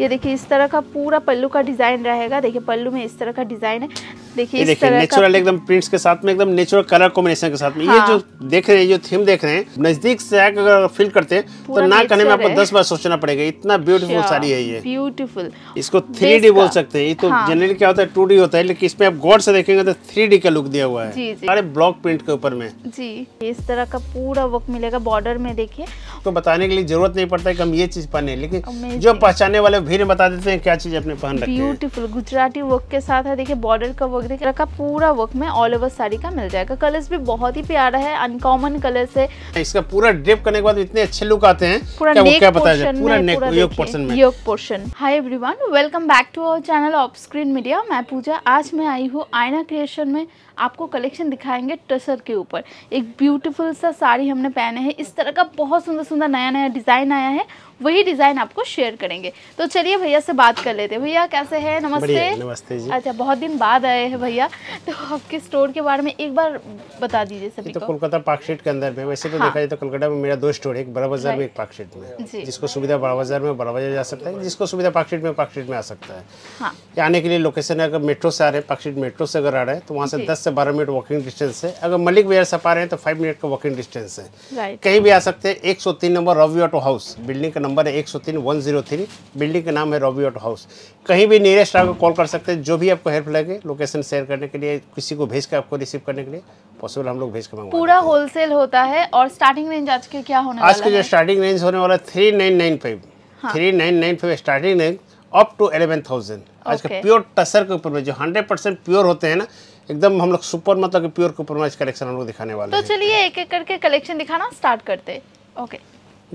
ये देखिए इस तरह का पूरा पल्लू का डिज़ाइन रहेगा देखिए पल्लू में इस तरह का डिज़ाइन है देखिए नेचुरल एकदम प्रिंट्स के साथ में एकदम नेचुरल कलर कॉम्बिनेशन के साथ में हाँ। ये जो देख रहे हैं जो थीम देख रहे हैं नजदीक से अगर फील करते हैं तो ना कहने में आपको दस बार सोचना पड़ेगा इतना ब्यूटीफुल अच्छा, साड़ी है ये ब्यूटीफुल इसको थ्री बोल सकते हैं ये तो जनरली हाँ। क्या होता है टू होता है लेकिन इसमें आप गौर से देखेंगे तो थ्री का लुक दिया हुआ है सारे ब्लॉक प्रिंट के ऊपर में जी इस तरह का पूरा वर्क मिलेगा बॉर्डर में देखिए तो बताने के लिए जरूरत नहीं पड़ता है कि हम ये चीज पहने लेकिन जो पहचाने वाले भीड़ बता देते हैं क्या चीज अपने पहन रखी ब्यूटीफुल गुजराती वर्क के साथ है देखिए बॉर्डर का वर्क वर्क देखिए का पूरा वर्क में ऑल ओवर साड़ी का मिल जाएगा कलर्स भी बहुत ही प्यारा है अनकॉमन कलर्स है इसका पूरा ड्रिप करने के बाद इतने अच्छे लुक आते हैं पूरा क्या, नेक पोर्शन में welcome back to our channel of screen media मैं पूजा आज मैं आई हूँ आयना क्रिएशन में आपको कलेक्शन दिखाएंगे टसर के ऊपर एक ब्यूटीफुल सा साड़ी हमने पहने हैं इस तरह का बहुत सुंदर सुंदर नया नया डिज़ाइन आया है वही डिज़ाइन आपको शेयर करेंगे तो चलिए भैया से बात कर लेते हैं भैया कैसे हैं नमस्ते नमस्ते जी अच्छा बहुत दिन बाद आए हैं भैया तो आपके स्टोर के बारे में एक बार बता दीजिए सभी तो कोलकाता पार्क स्ट्रीट के अंदर में वैसे तो हाँ। देखा जाए तो कोलकाता में मेरा दो स्टोर है एक बड़ा बाजार में एक पार्क स्ट्रीट में जिसको सुविधा बड़ा बाजार में बड़ा बाजार जा सकता है जिसको सुविधा पार्क स्ट्रीट में पार्क स्ट्रीट में आ सकता है हाँ। आने के लिए लोकेशन अगर मेट्रो से आ रहे हैं पार्क स्ट्रीट मेट्रो से अगर आ रहे हैं तो वहाँ से दस से बारह मिनट वॉकिंग डिस्टेंस है अगर मलिक विहार से पा रहे हैं तो फाइव मिनट का वॉकिंग डिस्टेंस है कहीं भी आ सकते हैं एक number Ravi auto house building का नंबर है एक सौ बिल्डिंग का नाम है रवि ऑटो हाउस कहीं भी नियरेस्ट आपको कॉल कर सकते हैं जो भी आपको हेल्प लगे लोकेशन शेयर करने के लिए किसी को भेज के आपको रिसीव करने के लिए पॉसिबल हम लोग भेज के मांगे पूरा होलसेल होता है और स्टार्टिंग रेंज आज के क्या होने आज के जो स्टार्टिंग रेंज होने वाला three nine nine five three nine nine five starting range up to eleven thousand आज का प्योर टसर के ऊपर में जो हंड्रेड परसेंट प्योर होते हैं ना एकदम हम लोग सुपर मतलब कि प्योर कॉम्प्रोमाइज कलेक्शन हम लोग दिखाने वाले तो चलिए एक एक करके कलेक्शन दिखाना स्टार्ट करते ओके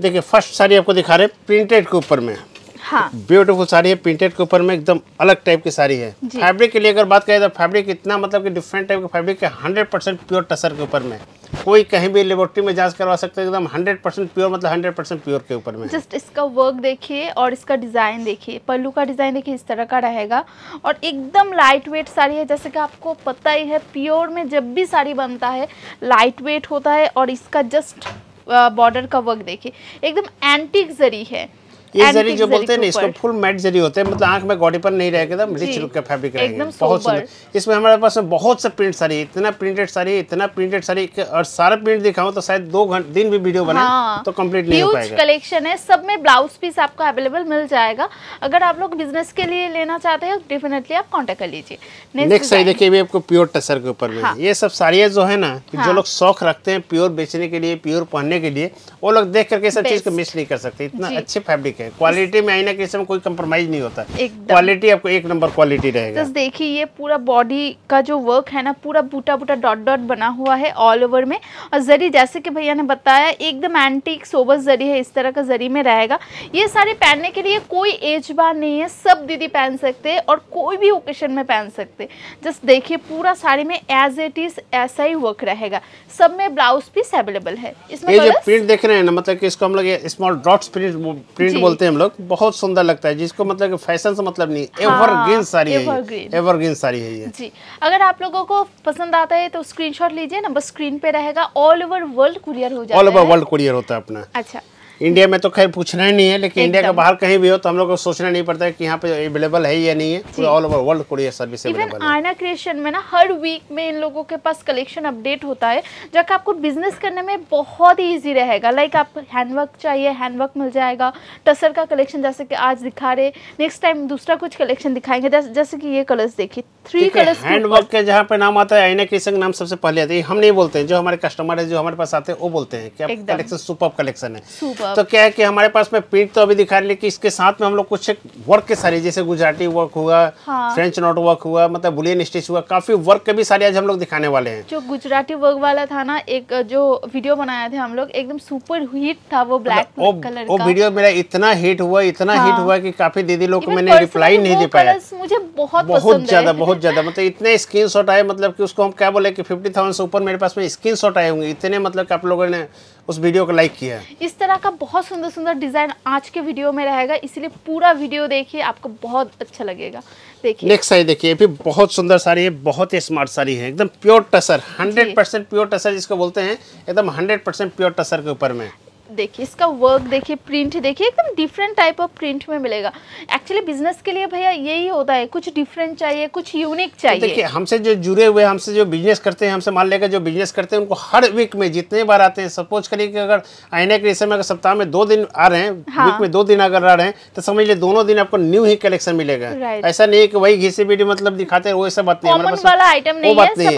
देखिए फर्स्ट साड़ी आपको दिखा रहे प्रिंटेड के ऊपर में हाँ ब्यूटीफुल साड़ी है प्रिंटेड के ऊपर में एकदम अलग टाइप की साड़ी है फैब्रिक के लिए अगर बात करें तो फैब्रिक इतना मतलब कि डिफरेंट टाइप के फैब्रिक है हंड्रेड परसेंट प्योर टसर के ऊपर में कोई कहीं भी लेबोरेटरी में जांच करवा सकते हैं एकदम हंड्रेड परसेंट प्योर मतलब हंड्रेड परसेंट प्योर के ऊपर में जस्ट इसका वर्क देखिए और इसका डिज़ाइन देखिए पल्लू का डिज़ाइन देखिए इस तरह का रहेगा और एकदम लाइट वेट साड़ी है जैसे कि आपको पता ही है प्योर में जब भी साड़ी बनता है लाइट वेट होता है और इसका जस्ट बॉर्डर का वर्क देखिए एकदम एंटीक जरी है ये जरी जो बोलते हैं ना इसको फुल मैट जरी होते हैं मतलब आंख में गॉडी पर नहीं रहेगा रिच लुक का फैब्रिक रहेगा बहुत सुंदर इसमें हमारे पास बहुत से प्रिंट सारी इतना प्रिंटेड सारी इतना प्रिंटेड सारी और सारा प्रिंट दिखाऊं तो शायद दो घंटे दिन भी वीडियो बने हाँ। तो कम्प्लीट नहीं हो कलेक्शन है सब में ब्लाउज पीस आपको अवेलेबल मिल जाएगा अगर आप लोग बिजनेस के लिए लेना चाहते हैं डेफिनेटली आप कॉन्टेक्ट कर लीजिए नेक्स्ट साइड देखिए भी आपको प्योर टसर के ऊपर मिले हाँ। ये सब साड़ियाँ जो है ना जो हाँ। लोग शौक रखते हैं प्योर बेचने के लिए प्योर पहनने के लिए वो लोग देख करके सब चीज़ को मिस नहीं कर सकते इतना अच्छे फैब्रिक है है क्वालिटी में आई ना किसी में कोई कंप्रोमाइज नहीं होता क्वालिटी आपको एक नंबर क्वालिटी रहेगा बस देखिए ये पूरा बॉडी का जो वर्क है ना पूरा बूटा बूटा डॉट डॉट बना हुआ है ऑल ओवर में और जरी जैसे कि भैया ने बताया एकदम एंटीक सोबस जरी है इस तरह का जरी में रहेगा ये साड़ी पहनने के लिए कोई एज बार नहीं है सब दीदी पहन सकते हैं और कोई भी ओकेशन में पहन सकते जस्ट देखिए पूरा साड़ी में एज इट इज ऐसा ही वर्क रहेगा सब में ब्लाउज पीस अवेलेबल है इसमें ये जो प्रिंट देख रहे हैं ना मतलब कि इसको हम लोग स्मॉल डॉट्स प्रिंट प्रिंट बोलते हैं हम लोग बहुत सुंदर लगता है जिसको मतलब फैशन से मतलब नहीं एवरग्रीन हाँ, साड़ी है एवरग्रीन साड़ी है ये जी अगर आप लोगों को पसंद आता है तो स्क्रीनशॉट लीजिए ना बस स्क्रीन पे रहेगा ऑल ओवर वर्ल्ड कुरियर हो जाता है ऑल ओवर वर्ल्ड कुरियर होता है अपना अच्छा इंडिया में तो खैर पूछना ही नहीं है लेकिन इंडिया के बाहर कहीं भी हो तो हम लोग को सोचना नहीं पड़ता है कि यहाँ पे अवेलेबल है या नहीं है पूरा all over world courier service Aayna creation में ना हर वीक में इन लोगों के पास कलेक्शन अपडेट होता है जबकि आपको बिजनेस करने में बहुत ही ईजी रहेगा लाइक आप हैंडवर्क चाहिए हैंडवर्क मिल जाएगा टसर का कलेक्शन जैसे कि आज दिखा रहे नेक्स्ट टाइम दूसरा कुछ कलेक्शन दिखाएंगे जैसे कि ये कलर्स देखिए थ्री कलर्स हैंडवर्क के जहाँ पे नाम आता है आयना क्रिएशन का नाम सबसे पहले आता है हम नहीं बोलते हैं जो हमारे कस्टमर है जो हमारे पास आते हैं वो बोलते हैं कि कलेक्शन सुपर कलेक्शन है तो क्या है कि हमारे पास में पीठ तो अभी दिखा रही लेकिन इसके साथ में हम लोग कुछ वर्क के सारे जैसे गुजराती वर्क हुआ हाँ। फ्रेंच नोट वर्क हुआ मतलब बुलियन स्टिच हुआ काफी वर्क के भी सारे आज हम लोग दिखाने वाले हैं जो गुजराती वर्क वाला था ना एक जो वीडियो बनाया था हम लोग एकदम सुपर हिट था वो ब्लैक मतलब कलर वो वीडियो मेरा इतना हिट हुआ इतना हिट हाँ। हुआ की काफी दीदी लोग को मैंने रिप्लाई नहीं दे पाया मुझे बहुत बहुत ज्यादा बहुत ज्यादा मतलब इतने स्क्रीन आए मतलब की उसको हम क्या बोले की फिफ्टी थाउजेंड से ऊपर मेरे पास में स्क्रीन आए होंगे इतने मतलब आप लोगों ने उस वीडियो को लाइक किया इस तरह का बहुत सुंदर सुंदर डिज़ाइन आज के वीडियो में रहेगा इसलिए पूरा वीडियो देखिए आपको बहुत अच्छा लगेगा देखिए नेक्स्ट साड़ी देखिए भी बहुत सुंदर साड़ी है बहुत ही स्मार्ट साड़ी है एकदम pure tussar hundred percent pure tussar जिसको बोलते हैं एकदम हंड्रेड परसेंट प्योर टसर के ऊपर में देखिए इसका वर्क देखिए प्रिंट देखिए एकदम डिफरेंट टाइप ऑफ प्रिंट में मिलेगा एक्चुअली बिजनेस के लिए भैया यही होता है कुछ डिफरेंट चाहिए कुछ यूनिक तो चाहिए तो देखिए हमसे जो जुड़े हुए हमसे जो बिजनेस करते हैं हमसे मान लेकर जो बिजनेस करते हैं उनको हर वीक में जितने बार आते हैं सपोज करिए कि अगर आईने के समय अगर सप्ताह में दो दिन आ रहे हैं हाँ। वीक में दो दिन अगर आ रहे हैं तो समझ लीजिए दोनों दिन आपको न्यू ही कलेक्शन मिलेगा ऐसा नहीं है कि वही घिसी वीडियो मतलब दिखाते हैं वो सब बात नहीं है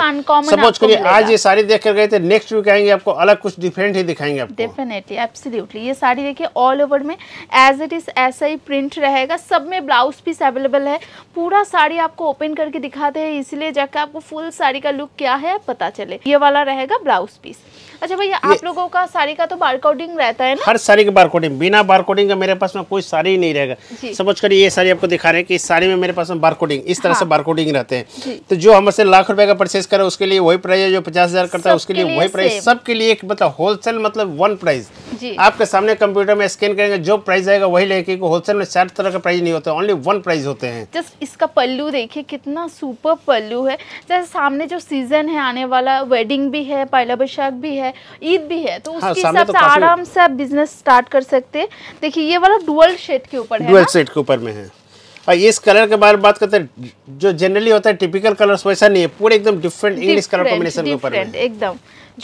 सपोज करिए आज ये सारी देख कर गए थे नेक्स्ट वीक आएंगे आपको अलग कुछ डिफरेंट ही दिखाएंगे डेफिनेटली एब्सोल्युटली ये साड़ी देखिए ऑल ओवर में एज इट इज़ ऐसा ही प्रिंट रहेगा सब में ब्लाउज पीस अवेलेबल है पूरा साड़ी आपको ओपन करके दिखाते हैं इसलिए जाकर आपको फुल साड़ी का लुक क्या है पता चले ये वाला रहेगा ब्लाउज पीस अच्छा भैया आप लोगों का साड़ी का तो बारकोडिंग रहता है ना हर साड़ी का बारकोडिंग बिना बारकोडिंग का मेरे पास में कोई साड़ी ही नहीं रहेगा समझ कर ये साड़ी आपको दिखा रहे हैं कि इस साड़ी में मेरे पास में बारकोडिंग इस तरह हाँ। से बारकोडिंग रहते हैं तो जो हमसे लाख रुपए का परचेज करे उसके लिए वही प्राइस है जो पचास हजार करता है उसके लिए वही प्राइस सबके लिए मतलब होलसेल मतलब वन प्राइस आपके सामने कंप्यूटर में स्कैन करेंगे जो प्राइस आएगा वही लेके क्योंकि होलसेल में चार तरह का प्राइस नहीं होता ओनली वन प्राइस होते हैं जस्ट इसका पल्लू देखिए कितना सुपर पल्लू है जैसे सामने जो सीजन है आने वाला वेडिंग भी है पायला बैशाख भी है है ईद भी है तो हाँ, उसके हिसाब हाँ, तो से आराम से आप बिजनेस स्टार्ट कर सकते हैं देखिए ये वाला डुअल शेड के ऊपर है डुअल शेड के ऊपर में है और हाँ, इस कलर के बारे में बात करते हैं जो जनरली होता है टिपिकल कलर्स वैसा नहीं है पूरे एकदम डिफरेंट इंग्लिश कलर कॉम्बिनेशन के ऊपर एकदम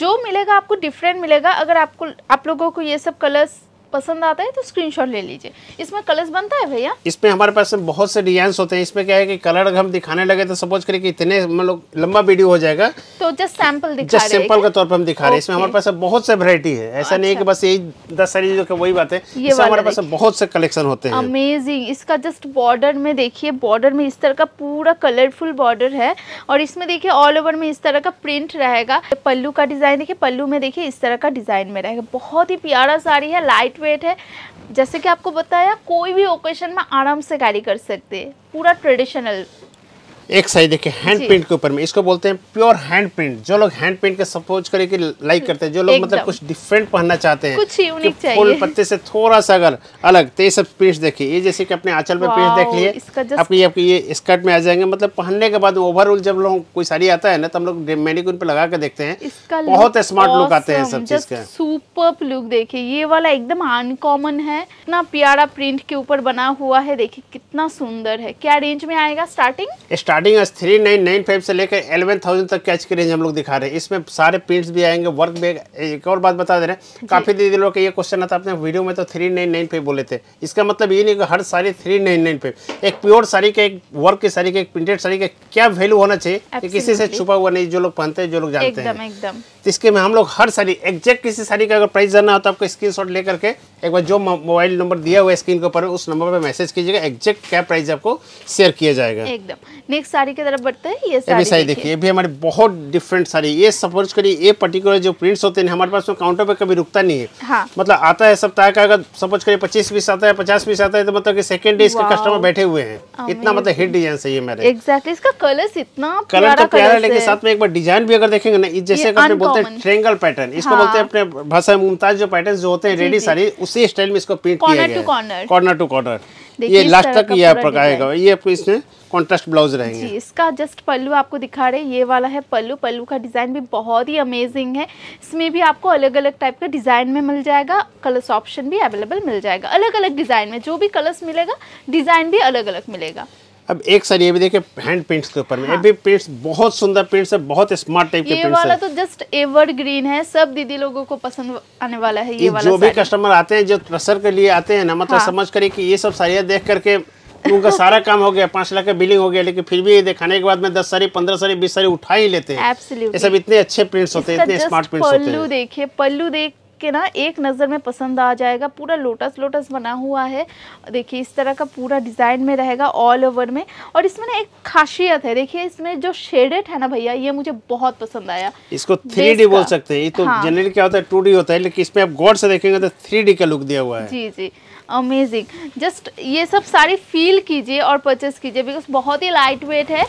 जो मिलेगा आपको डिफरेंट मिलेगा अगर आपको आप लोगों को ये सब कलर्स पसंद आता है तो स्क्रीनशॉट ले लीजिए इसमें कलर्स बनता है भैया इसमें हमारे पास बहुत से डिजाइन होते हैं इसमें क्या है कि कलर हम दिखाने लगे तो सपोज करें कि इतने मतलब लंबा वीडियो हो जाएगा तो जस्ट सैंपल दिखा जस्ट सैंपल के तौर पर हम दिखा रहे हैं इसमें हमारे पास बहुत से वरायटी है ऐसा नहीं है अच्छा। बस यही दस सारी वही बात है हमारे पास बहुत से कलेक्शन होते हैं अमेजिंग इसका जस्ट बॉर्डर में देखिए बॉर्डर में इस तरह का पूरा कलरफुल बॉर्डर है और इसमें देखिए ऑल ओवर में इस तरह का प्रिंट रहेगा पल्लू का डिजाइन देखिए पल्लू में देखिए इस तरह का डिजाइन में रहेगा बहुत ही प्यारा साड़ी है लाइट वेट है जैसे कि आपको बताया कोई भी ओकेशन में आराम से कैरी कर सकते हैं पूरा ट्रेडिशनल एक साइज देखिए हैंड प्रिंट के ऊपर में इसको बोलते हैं प्योर हैंड प्रिंट जो लोग हैंड प्रिंट के सपोज करे की लाइक करते हैं जो लोग मतलब कुछ डिफरेंट पहनना चाहते हैं कुछ यूनिक चाहिए फूल पत्ते से थोड़ा सा अगर अलग तो ये सब प्रिंट देखिए ये जैसे कि अपने आंचल में प्रिंट देख लिए आपकी ये स्कर्ट में आ जाएंगे मतलब पहनने के बाद ओवरऑल जब लोग कोई साड़ी आता है ना तो हम लोग मेनिक्विन पे लगा के देखते हैं बहुत स्मार्ट लुक आते हैं सब चीज का सुपर लुक देखिये ये वाला एकदम अनकॉमन है इतना प्यारा प्रिंट के ऊपर बना हुआ है देखिये कितना सुंदर है क्या रेंज में आएगा स्टार्टिंग स्टार्ट स्टार्टिंग एस थ्री नाइन नाइन फाइव से लेकर एलेवन थाउजेंड तक कैच की रेंज हम लोग दिखा रहे हैं इसमें सारे प्रिंट्स भी आएंगे वर्क भी एक और बात बता दे रहे हैं काफ़ी दीदी लोग का ये क्वेश्चन आता अपने वीडियो में तो थ्री नाइन नाइन फाइव बोले थे इसका मतलब ये नहीं कि हर sari three nine nine five एक प्योर साड़ी का एक वर्क की साड़ी का एक प्रिंटेड साड़ी का क्या वैल्यू होना चाहिए किसी से छुपा हुआ नहीं जो लोग पहनते हैं जो लोग जानते हैं तो इसके में हम लोग हर साड़ी एग्जैक्ट किसी साड़ी का अगर प्राइस जानना हो तो आपको स्क्रीन शॉट लेकर के एक बार जो मोबाइल नंबर दिया हुआ है स्क्रीन के ऊपर उस नंबर पर मैसेज कीजिएगा एग्जैक्ट क्या प्राइस आपको शेयर किया जाएगा एकदम एक साड़ी की तरफ बढ़ते हैं ये साड़ी, साड़ी देखिए ये भी हमारे बहुत डिफरेंट साड़ी ये सपोज करिए ये पर्टिकुलर जो प्रिंट्स होते हैं हमारे पास में तो काउंटर पे कभी रुकता नहीं है हाँ। मतलब आता है सप्ताह का अगर सपोज करिए पच्चीस पीस आता है पचास पीस आता है तो मतलब कि सेकंड डे इसके कस्टमर बैठे हुए हैं इतना मतलब हिट डिजाइन सही है मेरे एक्टली इसका कलर इतना कलर तो प्यारा लेकिन साथ में एक बार डिजाइन भी अगर देखेंगे ना जैसे अपने बोलते हैं ट्रेंगल पैटर्न इसको बोलते हैं हाँ। अपने भाषा मुमताज जो पैटर्न जो होते हैं रेडी साड़ी उसी स्टाइल में इसको प्रिंट किया गया कॉर्नर टू कॉर्नर ये लास्ट तक ये आपका आएगा ये आपको इसमें कॉन्ट्रास्ट ब्लाउज रहेंगे जी इसका जस्ट पल्लू आपको दिखा रहे ये वाला है पल्लू पल्लू का डिज़ाइन भी बहुत ही अमेजिंग है इसमें भी आपको अलग अलग टाइप का डिज़ाइन में मिल जाएगा कलर्स ऑप्शन भी अवेलेबल मिल जाएगा अलग अलग डिज़ाइन में जो भी कलर्स मिलेगा डिज़ाइन भी अलग अलग मिलेगा अब एक सर ये भी देखिए हैंड प्रिंट्स के ऊपर में हाँ। ये भी प्रिंट्स बहुत सुंदर प्रिंट्स है बहुत स्मार्ट टाइप के प्रिंट्स वाला तो जस्ट एवर ग्रीन है सब दीदी लोगों को पसंद आने वाला है ये, ये वाला जो भी कस्टमर आते हैं जो प्रसर के लिए आते हैं ना मतलब हाँ। समझ करें कि ये सब साड़ियाँ देख करके उनका सारा काम हो गया पांच लाख का बिलिंग हो गया लेकिन फिर भी ये दिखाने के बाद में दस सारी पंद्रह सारी बीस सारी उठा ही लेते हैं ये सब इतने अच्छे प्रिंट्स होते हैं इतने स्मार्ट प्रिंट्स होते हैं पल्लू देखिए पल्लू देख के ना एक नज़र में पसंद आ जाएगा पूरा लोटस लोटस बना हुआ है देखिए इस तरह का पूरा डिज़ाइन में रहेगा ऑल ओवर में और इसमें ना एक खासियत है देखिए इसमें जो शेडेड है ना भैया ये मुझे बहुत पसंद आया इसको थ्री डी बोल सकते हैं ये तो हाँ। जनरली क्या होता है टू डी होता है लेकिन इसमें आप गौर से देखेंगे तो थ्री का लुक दिया हुआ है जी जी अमेजिंग जस्ट ये सब सारी फील कीजिए और परचेस कीजिए बिकॉज बहुत ही लाइट वेट है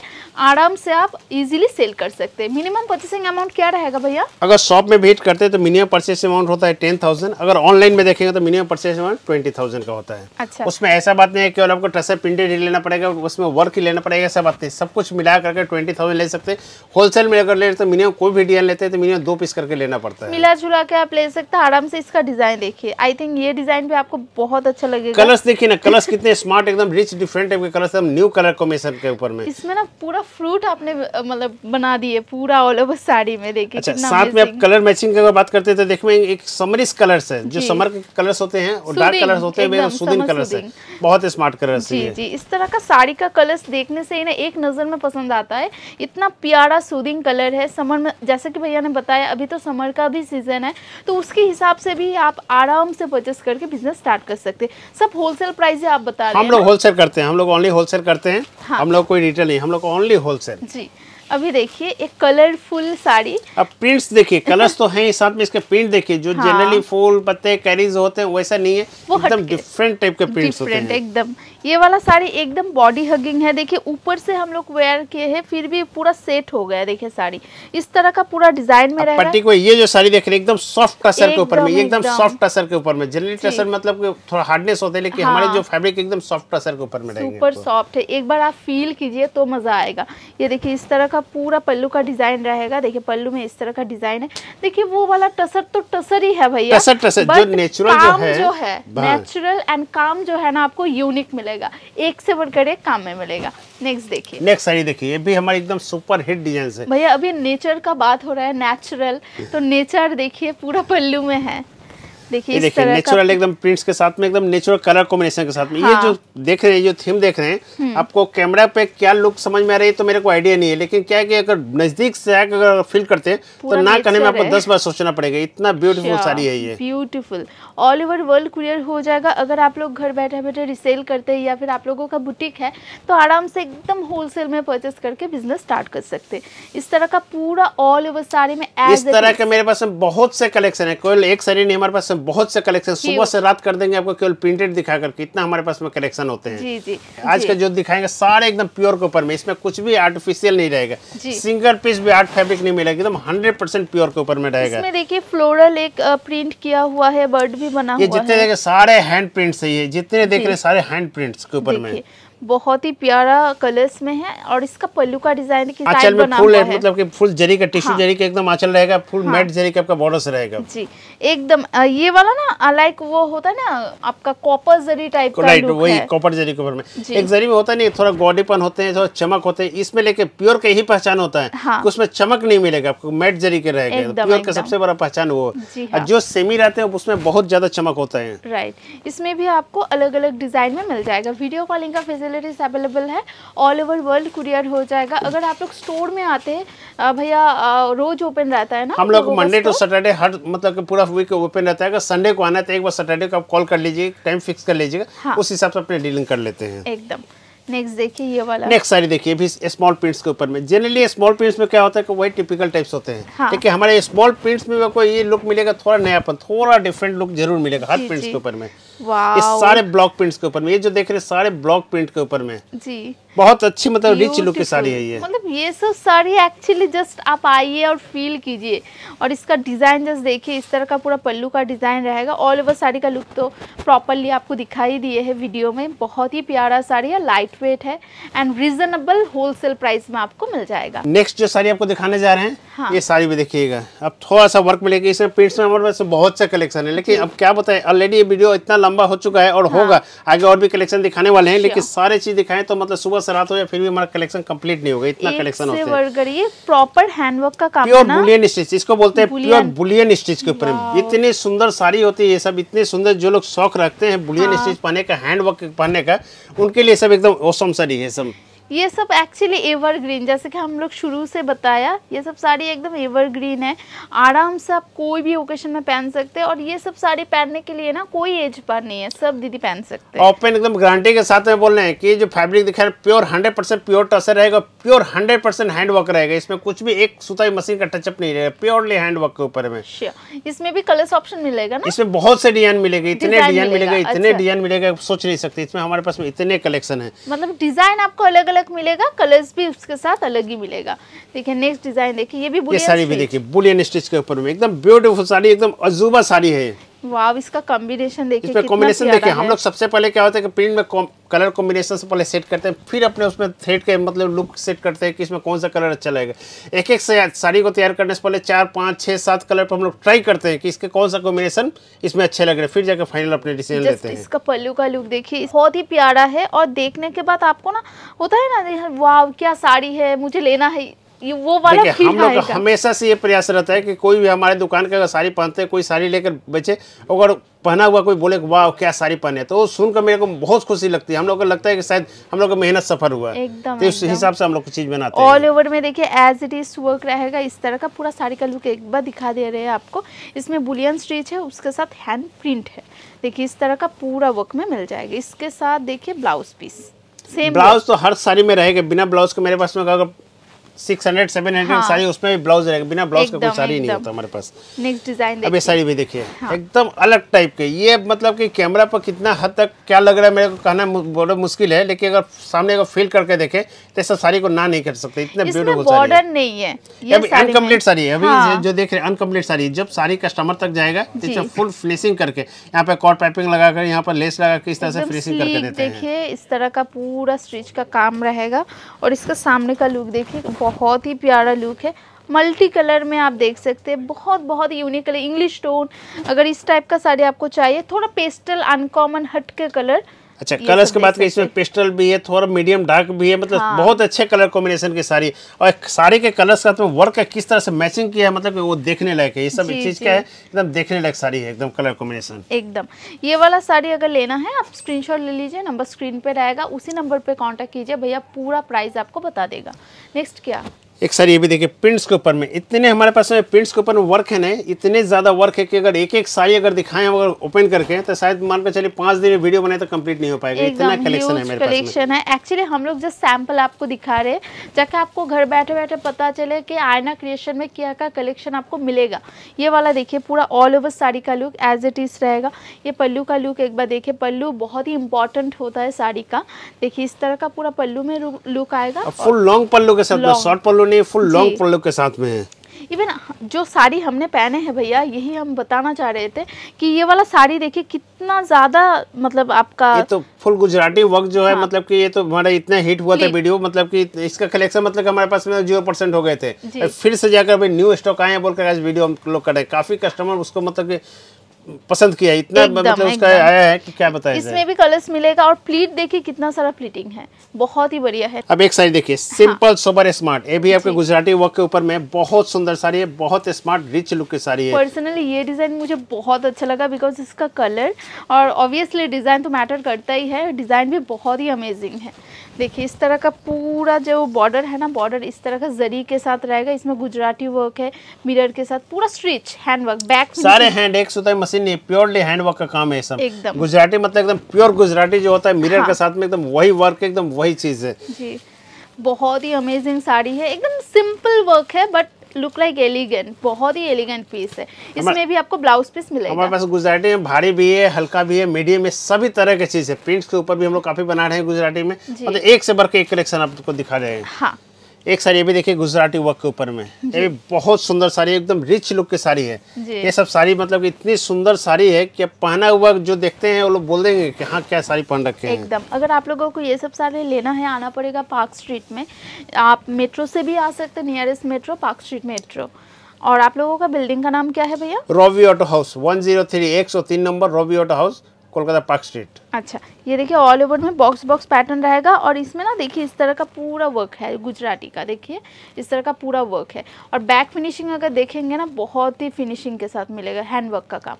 आराम से आप इजीली सेल कर सकते हैं मिनिमम परचेसिंग अमाउंट क्या रहेगा भैया अगर शॉप में भेंट करते हैं तो मिनिमम परचेस अमाउंट होता है टेन थाउजेंड अगर ऑनलाइन में देखेंगे तो minimum purchase amount twenty thousand का होता है अच्छा उसमें ऐसा बात नहीं है केवल आपको ट्रेसर प्रिंटेड ही लेना पड़ेगा उसमें वर्क ही लेना पड़ेगा ऐसा बात नहीं सब कुछ मिला करके ट्वेंटी ले सकते हैं होलसेल में अगर ले तो मिनिमम कोई भी डिजाइन लेते हैं तो मिनिमम दो पीस करके लेना पड़ता है मिला जुला के आप ले सकते हैं आराम से इसका डिजाइन देखिए आई थिंक ये डिजाइन भी आपको बहुत अच्छा लगेगा कलर्स देखिए ना कलर्स कितने स्मार्ट एकदम रिच डिफरेंट टाइप के कलर्स एकदम न्यू कलर कॉम्बिनेशन के ऊपर में इसमें ना पूरा फ्रूट आपने मतलब बना दिए पूरा ऑल ओवर साड़ी में देखिए अच्छा साथ में आप कलर मैचिंग की बात करते हैं तो देखिए एक समरिस कलर्स है जो समर के कलर्स होते हैं और डार्क कलर्स होते हैं सुदिन कलर्स है बहुत स्मार्ट कलर्स जी जी इस तरह का साड़ी का कलर्स देखने से ही ना एक नजर में पसंद आता है इतना प्यारा सुदिन कलर है समर में जैसे कि भैया ने बताया अभी तो समर का भी सीजन है तो उसके हिसाब से भी आप आराम से परचेस करके बिजनेस स्टार्ट कर सकते सकते हैं सब होलसेल प्राइस है आप बता रहे हैं हम लोग होलसेल करते हैं हम लोग ओनली होलसेल करते हैं हाँ। हम लोग कोई रिटेल नहीं हम लोग ओनली होलसेल जी अभी देखिए एक कलरफुल साड़ी अब प्रिंट्स देखिए कलर्स तो हैं साथ में इसके प्रिंट देखिए जो हाँ। जनरली फूल पत्ते कैरीज होते हैं वैसा नहीं है वो एकदम डिफरेंट टाइप के प्रिंट्स होते हैं एकदम ये वाला साड़ी एकदम बॉडी हगिंग है देखिए ऊपर से हम लोग वेयर किए हैं फिर भी पूरा सेट हो गया देखिए साड़ी इस तरह का पूरा डिजाइन में रहेगा को ये जो साड़ी देख रहे हैं एकदम सॉफ्ट असर के ऊपर में एकदम सॉफ्ट असर के ऊपर में तो जनरली असर मतलब थोड़ा हार्डनेस होते हैं लेकिन हमारे हाँ। जो फैब्रिक एकदम सॉफ्ट असर के ऊपर में ऊपर सॉफ्ट तो। है एक बार आप फील कीजिए तो मजा आएगा ये देखिए इस तरह का पूरा पल्लू का डिजाइन रहेगा देखिए पल्लू में इस तरह का डिजाइन है देखिए वो वाला टसर तो टसर ही है भैया टसर टसर जो नेचुरल जो है नेचुरल एंड काम जो है ना आपको यूनिक मिलेगा मिलेगा एक से बढ़कर एक काम में मिलेगा नेक्स्ट देखिए नेक्स्ट साड़ी देखिए ये भी हमारी एकदम सुपर हिट डिजाइन है भैया अभी नेचर का बात हो रहा है नेचुरल तो नेचर देखिए पूरा पल्लू में है देखिए देखिए नेचुरल एकदम प्रिंट्स के साथ में एकदम नेचुरल कलर कॉम्बिनेशन के साथ में हाँ। ये जो देख रहे हैं जो थीम देख रहे हैं हम्म। आपको कैमरा पे क्या लुक समझ में आ रही है तो मेरे को आइडिया नहीं है लेकिन क्या है कि अगर नजदीक से अगर फील करते हैं तो ना में आपको दस बार सोचना पड़ेगा इतना ब्यूटीफुल अच्छा, साड़ी है ये beautiful all over world courier हो जाएगा अगर आप लोग घर बैठे बैठे रिसेल करते हैं या फिर आप लोगों का बुटीक है तो आराम से एकदम होलसेल में परचेस करके बिजनेस स्टार्ट कर सकते हैं इस तरह का पूरा ऑल ओवर साड़ी में इस तरह का मेरे पास बहुत से कलेक्शन है कोई एक साड़ी नहीं हमारे पास बहुत से कलेक्शन सुबह से रात कर देंगे आपको केवल प्रिंटेड दिखा करके इतना हमारे पास में कलेक्शन होते हैं जी, जी, आज का जो दिखाएंगे सारे एकदम प्योर कॉपर में इसमें कुछ भी आर्टिफिशियल नहीं रहेगा सिंगल पीस भी आर्ट फैब्रिक नहीं मिलेगा एकदम हंड्रेड परसेंट प्योर कॉपर में रहेगा देखिए फ्लोरल एक प्रिंट किया हुआ है बर्ड भी बना ये जितने देखे सारे हैंड प्रिंट सही है जितने देख रहे सारे हैंड प्रिंट्स के ऊपर में बहुत ही प्यारा कलर्स में है और इसका पल्लू का डिजाइन आंचल में फुल है मतलब कि फुल जरी का टिश्यू हाँ। जरी का एकदम आंचल रहेगा फुल हाँ। मैट जरी का आपका बॉर्डर रहेगा जी एकदम ये वाला ना लाइक वो होता है ना आपका कॉपर जरी टाइप का लुक वही कॉपर जरी के में एक जरी में होता नहीं थोड़ा गोडीपन होते हैं थोड़ा चमक होते हैं इसमें लेके प्योर का ही पहचान होता है हाँ। उसमें चमक नहीं मिलेगा आपको मैट जरी के रहेगा प्योर का सबसे बड़ा पहचान वो हाँ। जो सेमी रहते हैं उसमें बहुत ज्यादा चमक होता है राइट इसमें भी आपको अलग अलग डिजाइन में मिल जाएगा वीडियो कॉलिंग का फेसिल ज्वेलरीज अवेलेबल है ऑल ओवर वर्ल्ड कुरियर हो जाएगा अगर आप लोग स्टोर में आते हैं भैया रोज ओपन रहता है ना हम लोग मंडे टू सैटरडे हर मतलब पूरा वीक ओपन रहता है अगर संडे को आना है तो एक बार सैटरडे को आप कॉल कर लीजिए टाइम फिक्स कर लीजिएगा हाँ। उस हिसाब से अपने डीलिंग कर लेते हैं एकदम नेक्स्ट देखिए ये वाला नेक्स्ट सारी देखिए भी स्मॉल प्रिंट्स के ऊपर में जनरली स्मॉल प्रिंट्स में क्या होता है कि वही टिपिकल टाइप्स होते हैं हाँ। ठीक हाँ। है हमारे स्मॉल प्रिंट्स में कोई ये लुक मिलेगा थोड़ा नयापन थोड़ा डिफरेंट लुक जरूर मिलेगा हर प्रिंट्स के ऊपर में इस सारे ब्लॉक प्रिंट्स के ऊपर में ये जो देख रहे हैं सारे ब्लॉक प्रिंट के ऊपर में जी बहुत अच्छी मतलब रिच लुक की साड़ी है ये मतलब ये सब साड़ी एक्चुअली जस्ट आप आइए और फील कीजिए और इसका डिज़ाइन जस्ट देखिए इस तरह का पूरा पल्लू का डिज़ाइन रहेगा ऑल ओवर साड़ी का लुक तो प्रॉपरली आपको दिखाई दिए है वीडियो में बहुत ही प्यारा साड़ी है लाइट वेट है एंड रिजनेबल होलसेल प्राइस में आपको मिल जाएगा नेक्स्ट जो साड़ी आपको दिखाने जा रहे हैं हाँ। ये साड़ी भी देखिएगा अब थोड़ा सा वर्क मिलेगा इसमें प्रिंट्स में बहुत सा कलेक्शन है लेकिन अब क्या बताए ऑलरेडी ये वीडियो इतना लंबा हो चुका है और हाँ। होगा आगे और भी कलेक्शन दिखाने वाले हैं लेकिन सारे चीज दिखाएं तो मतलब सुबह से रात हो या फिर भी हमारा कलेक्शन कंप्लीट नहीं होगा इतना कलेक्शन होता है प्रॉपर हैंडवर्क का काम प्योर बुलियन स्टिच इसको बोलते हैं प्योर बुलियन स्टिच के ऊपर इतनी सुंदर साड़ी होती है सब इतनी सुंदर जो लोग शौक रखते हैं बुलियन स्टिच पहने का हैंडवर्क पहने का उनके लिए सब एकदम औसम साड़ी है सब ये सब एक्चुअली एवरग्रीन जैसे कि हम लोग शुरू से बताया ये सब साड़ी एकदम एवरग्रीन है आराम से आप कोई भी ओकेशन में पहन सकते हैं और ये सब साड़ी पहनने के लिए ना कोई एज पर नहीं है सब दीदी पहन सकते हैं ओपन एकदम गारंटी के साथ में बोल रहे हैं कि जो फैब्रिक दिखा रहे pure hundred percent pure tussar रहेगा pure hundred percent hand work रहेगा इसमें कुछ भी एक सुताई मशीन का टचअप नहीं रहेगा प्योरली हैंड वर्क के ऊपर में इसमें भी कलर्स ऑप्शन मिलेगा ना इसमें बहुत से डिजाइन मिलेगा इतने डिजाइन मिलेगा इतने डिजाइन मिलेगा सोच नहीं सकते इसमें हमारे पास इतने कलेक्शन है मतलब डिजाइन आपको अलग अलग अलग मिलेगा कलर्स भी उसके साथ अलग ही मिलेगा देखिए नेक्स्ट डिजाइन देखिए ये भी ये साड़ी भी देखिए बुलियन स्टिच के ऊपर में एकदम ब्यूटीफुल साड़ी एकदम अजूबा साड़ी है वाव इसका कॉम्बिनेशन देखिए इसमें कॉम्बिनेशन देखिए हम लोग सबसे पहले क्या होता है कि प्रिंट में कलर कॉम्बिनेशन से पहले सेट करते हैं फिर अपने उसमें थ्रेड के मतलब लुक सेट करते हैं कि इसमें कौन सा कलर अच्छा लगेगा एक एक से साड़ी को तैयार करने से पहले चार पाँच छः सात कलर पर हम लोग ट्राई करते हैं कि इसके कौन सा कॉम्बिनेशन इसमें अच्छे लग रहे हैं फिर जाकर फाइनल अपने डिसीजन लेते हैं इसका पल्लू का लुक देखिए बहुत ही प्यारा है और देखने के बाद आपको ना होता है ना वाव क्या साड़ी है मुझे लेना है ये वो वाला फील हम लोग हमेशा से ये प्रयास रहता है कि कोई भी हमारे दुकान का अगर साड़ी पहनते हैं कोई साड़ी लेकर बेचे अगर पहना हुआ कोई बोले वाह क्या साड़ी पहने तो सुनकर मेरे को बहुत खुशी लगती है हम लोग को लगता है कि शायद हम लोग का मेहनत सफर हुआ है तो इस हिसाब से हम लोग चीज बनाते हैं ऑल ओवर में देखिए एज इट इज वर्क रहेगा इस तरह का पूरा साड़ी का लुक एक बार दिखा दे रहे हैं आपको इसमें बुलियन स्टिच है उसके साथ हैंड प्रिंट है देखिए इस तरह का पूरा वर्क में मिल जाएगा इसके साथ देखिए ब्लाउज पीस ब्लाउज तो हर साड़ी में रहेगा बिना ब्लाउज के मेरे पास में अगर सिक्स हंड्रेड सेवन हंड्रेड हाँ। साड़ी उसमें भी ब्लाउज रहेगा बिना ब्लाउज का कोई साड़ी नहीं होता हमारे पास नेक्स्ट डिजाइन अब ये साड़ी भी देखिए हाँ। एकदम अलग टाइप के ये मतलब कि कैमरा पर कितना हद तक क्या लग रहा है मेरे को कहना बहुत मुश्किल है लेकिन अगर सामने अगर फील करके देखें तो ऐसा साड़ी को ना नहीं कर सकते इतना ब्यूटीफुल बॉर्डर नहीं है अभी अनकम्प्लीट साड़ी है अभी हाँ। जो देख रहे हैं अनकम्प्लीट साड़ी जब साड़ी कस्टमर तक जाएगा तो फुल फिनिशिंग करके यहाँ पे कॉट पाइपिंग लगाकर यहाँ पर लेस लगा के इस तरह से फिनिशिंग करके देते हैं देखिए इस तरह का पूरा स्टिच का काम रहेगा और इसका सामने का लुक देखिए बहुत ही प्यारा लुक है मल्टी कलर में आप देख सकते हैं बहुत बहुत यूनिक कलर इंग्लिश टोन अगर इस टाइप का साड़ी आपको चाहिए थोड़ा पेस्टल अनकॉमन हट के कलर अच्छा कलर्स तो की बात करें इसमें पेस्टल भी है थोड़ा मीडियम डार्क भी है मतलब हाँ। बहुत अच्छे कलर कॉम्बिनेशन की साड़ी और साड़ी के कलर्स का तो वर्क है किस तरह से मैचिंग किया है मतलब वो देखने लायक है ये सब चीज क्या है एकदम देखने लायक साड़ी है एकदम कलर कॉम्बिनेशन एकदम ये वाला साड़ी अगर लेना है आप स्क्रीन ले लीजिए नंबर स्क्रीन पर रहेगा उसी नंबर पर कॉन्टेक्ट कीजिए भैया पूरा प्राइस आपको बता देगा नेक्स्ट क्या एक सर ये भी देखिए प्रिंट्स के ऊपर में इतने हमारे पास में प्रिंट्स के ऊपर में वर्क है ना इतने ज़्यादा वर्क है कि अगर एक एक साड़ी अगर दिखाएं अगर ओपन करके तो शायद मान के चलिए पाँच दिन में वीडियो बनाए तो कंप्लीट नहीं हो पाएगा इतना कलेक्शन है मेरे पास कलेक्शन है एक्चुअली हम लोग जो सैम्पल आपको दिखा रहे हैं जाके आपको घर बैठे बैठे पता चले कि आयना क्रिएशन में क्या का कलेक्शन आपको मिलेगा ये वाला देखिए पूरा ऑल ओवर साड़ी का लुक एज इट इज़ रहेगा ये पल्लू का लुक एक बार देखिए पल्लू बहुत ही इंपॉर्टेंट होता है साड़ी का देखिए इस तरह का पूरा पल्लू में लुक आएगा फुल लॉन्ग पल्लू के साथ शॉर्ट पल्लू ने फुल लॉन्ग पल्लू के साथ में है इवन जो साड़ी हमने पहने हैं भैया यही हम बताना चाह रहे थे कि ये वाला साड़ी देखिए कितना ज्यादा मतलब आपका ये तो फुल गुजराती वर्क जो है हाँ। मतलब कि ये तो हमारा इतना हिट हुआ था वीडियो मतलब कि इसका कलेक्शन मतलब हमारे पास में जीरो परसेंट हो गए थे फिर से जाकर भाई न्यू स्टॉक आए बोलकर आज वीडियो हम लोग करें काफी कस्टमर उसको मतलब पसंद किया इतना मतलब उसका आया है कि क्या बताया इसमें भी कलर्स मिलेगा और प्लीट देखिए कितना सारा प्लीटिंग है बहुत ही बढ़िया है अब एक साइड देखिए सिंपल सुपर सोबर स्मार्ट ये भी आपके गुजराती वर्क के ऊपर में बहुत सुंदर साड़ी है बहुत स्मार्ट रिच लुक की साड़ी है पर्सनली ये डिजाइन मुझे बहुत अच्छा लगा बिकॉज इसका कलर और ऑब्वियसली डिजाइन तो मैटर करता ही है डिजाइन भी बहुत ही अमेजिंग है देखिए इस तरह का पूरा जो बॉर्डर है ना बॉर्डर इस तरह का जरी के साथ रहेगा इसमें गुजराती वर्क है मिरर के साथ पूरा स्ट्रिच हैंडवर्क बैक सारे हैंड एक है मशीन नहीं प्योरली हैंडवर्क का काम है सब एकदम गुजराती मतलब एकदम प्योर गुजराती जो होता है मिरर हाँ। के साथ में एकदम वही वर्क एकदम वही चीज है जी बहुत ही अमेजिंग साड़ी है एकदम सिंपल वर्क है बट लुक लाइक एलिगेंट बहुत ही एलिगेंट पीस है इसमें भी आपको ब्लाउज पीस मिलेगा हमारे पास गुजराती में भारी भी है हल्का भी है मीडियम में सभी तरह के चीज़ है प्रिंट्स के ऊपर भी हम लोग काफ़ी बना रहे हैं गुजराती में मतलब एक से बढ़ के एक कलेक्शन आपको दिखा रहे हैं हाँ एक साड़ी ये भी देखिए गुजराती वर्क के ऊपर में ये भी बहुत सुंदर साड़ी एकदम रिच लुक की साड़ी है ये सब साड़ी मतलब इतनी सुंदर साड़ी है कि पहना हुआ जो देखते हैं वो लोग बोल देंगे कि हाँ क्या साड़ी पहन रखे हैं एकदम अगर आप लोगों को ये सब साड़ी लेना है आना पड़ेगा पार्क स्ट्रीट में आप मेट्रो से भी आ सकते हैं nearest metro Park Street metro और आप लोगों का बिल्डिंग का नाम क्या है भैया Robi Auto House one zero three एक सौ तीन number Robi Auto House Kolkata Park Street अच्छा ये देखिए ऑल ओवर में बॉक्स बॉक्स पैटर्न रहेगा और इसमें ना देखिए इस तरह का पूरा वर्क है गुजराती का देखिए इस तरह का पूरा वर्क है और बैक फिनिशिंग अगर देखेंगे ना बहुत ही फिनिशिंग के साथ मिलेगा हैंडवर्क का काम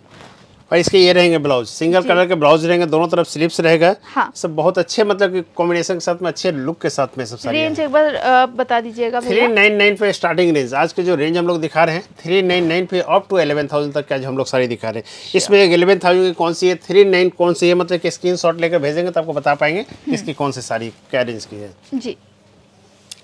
और इसके ये रहेंगे ब्लाउज सिंगल कलर के ब्लाउज रहेंगे दोनों तरफ स्लीव्स रहेगा हाँ। सब बहुत अच्छे मतलब कॉम्बिनेशन के साथ में अच्छे लुक के साथ में सब सारी रेंज एक बार बता दीजिएगा थ्री नाइन नाइन पे स्टार्टिंग रेंज आज के जो रेंज हम लोग दिखा रहे हैं थ्री नाइन नाइन पे अप टू एलेवन थाउजेंड तक आज हम लोग सारी दिखा रहे हैं अच्छा। इसमें एलेवन थाउजेंड की कौन सी है थ्री नाइन कौन सी है मतलब स्क्रीन शॉट लेकर भेजेंगे तो आपको बता पाएंगे इसकी हम्म। कौन सी साड़ी क्या रेंज की है जी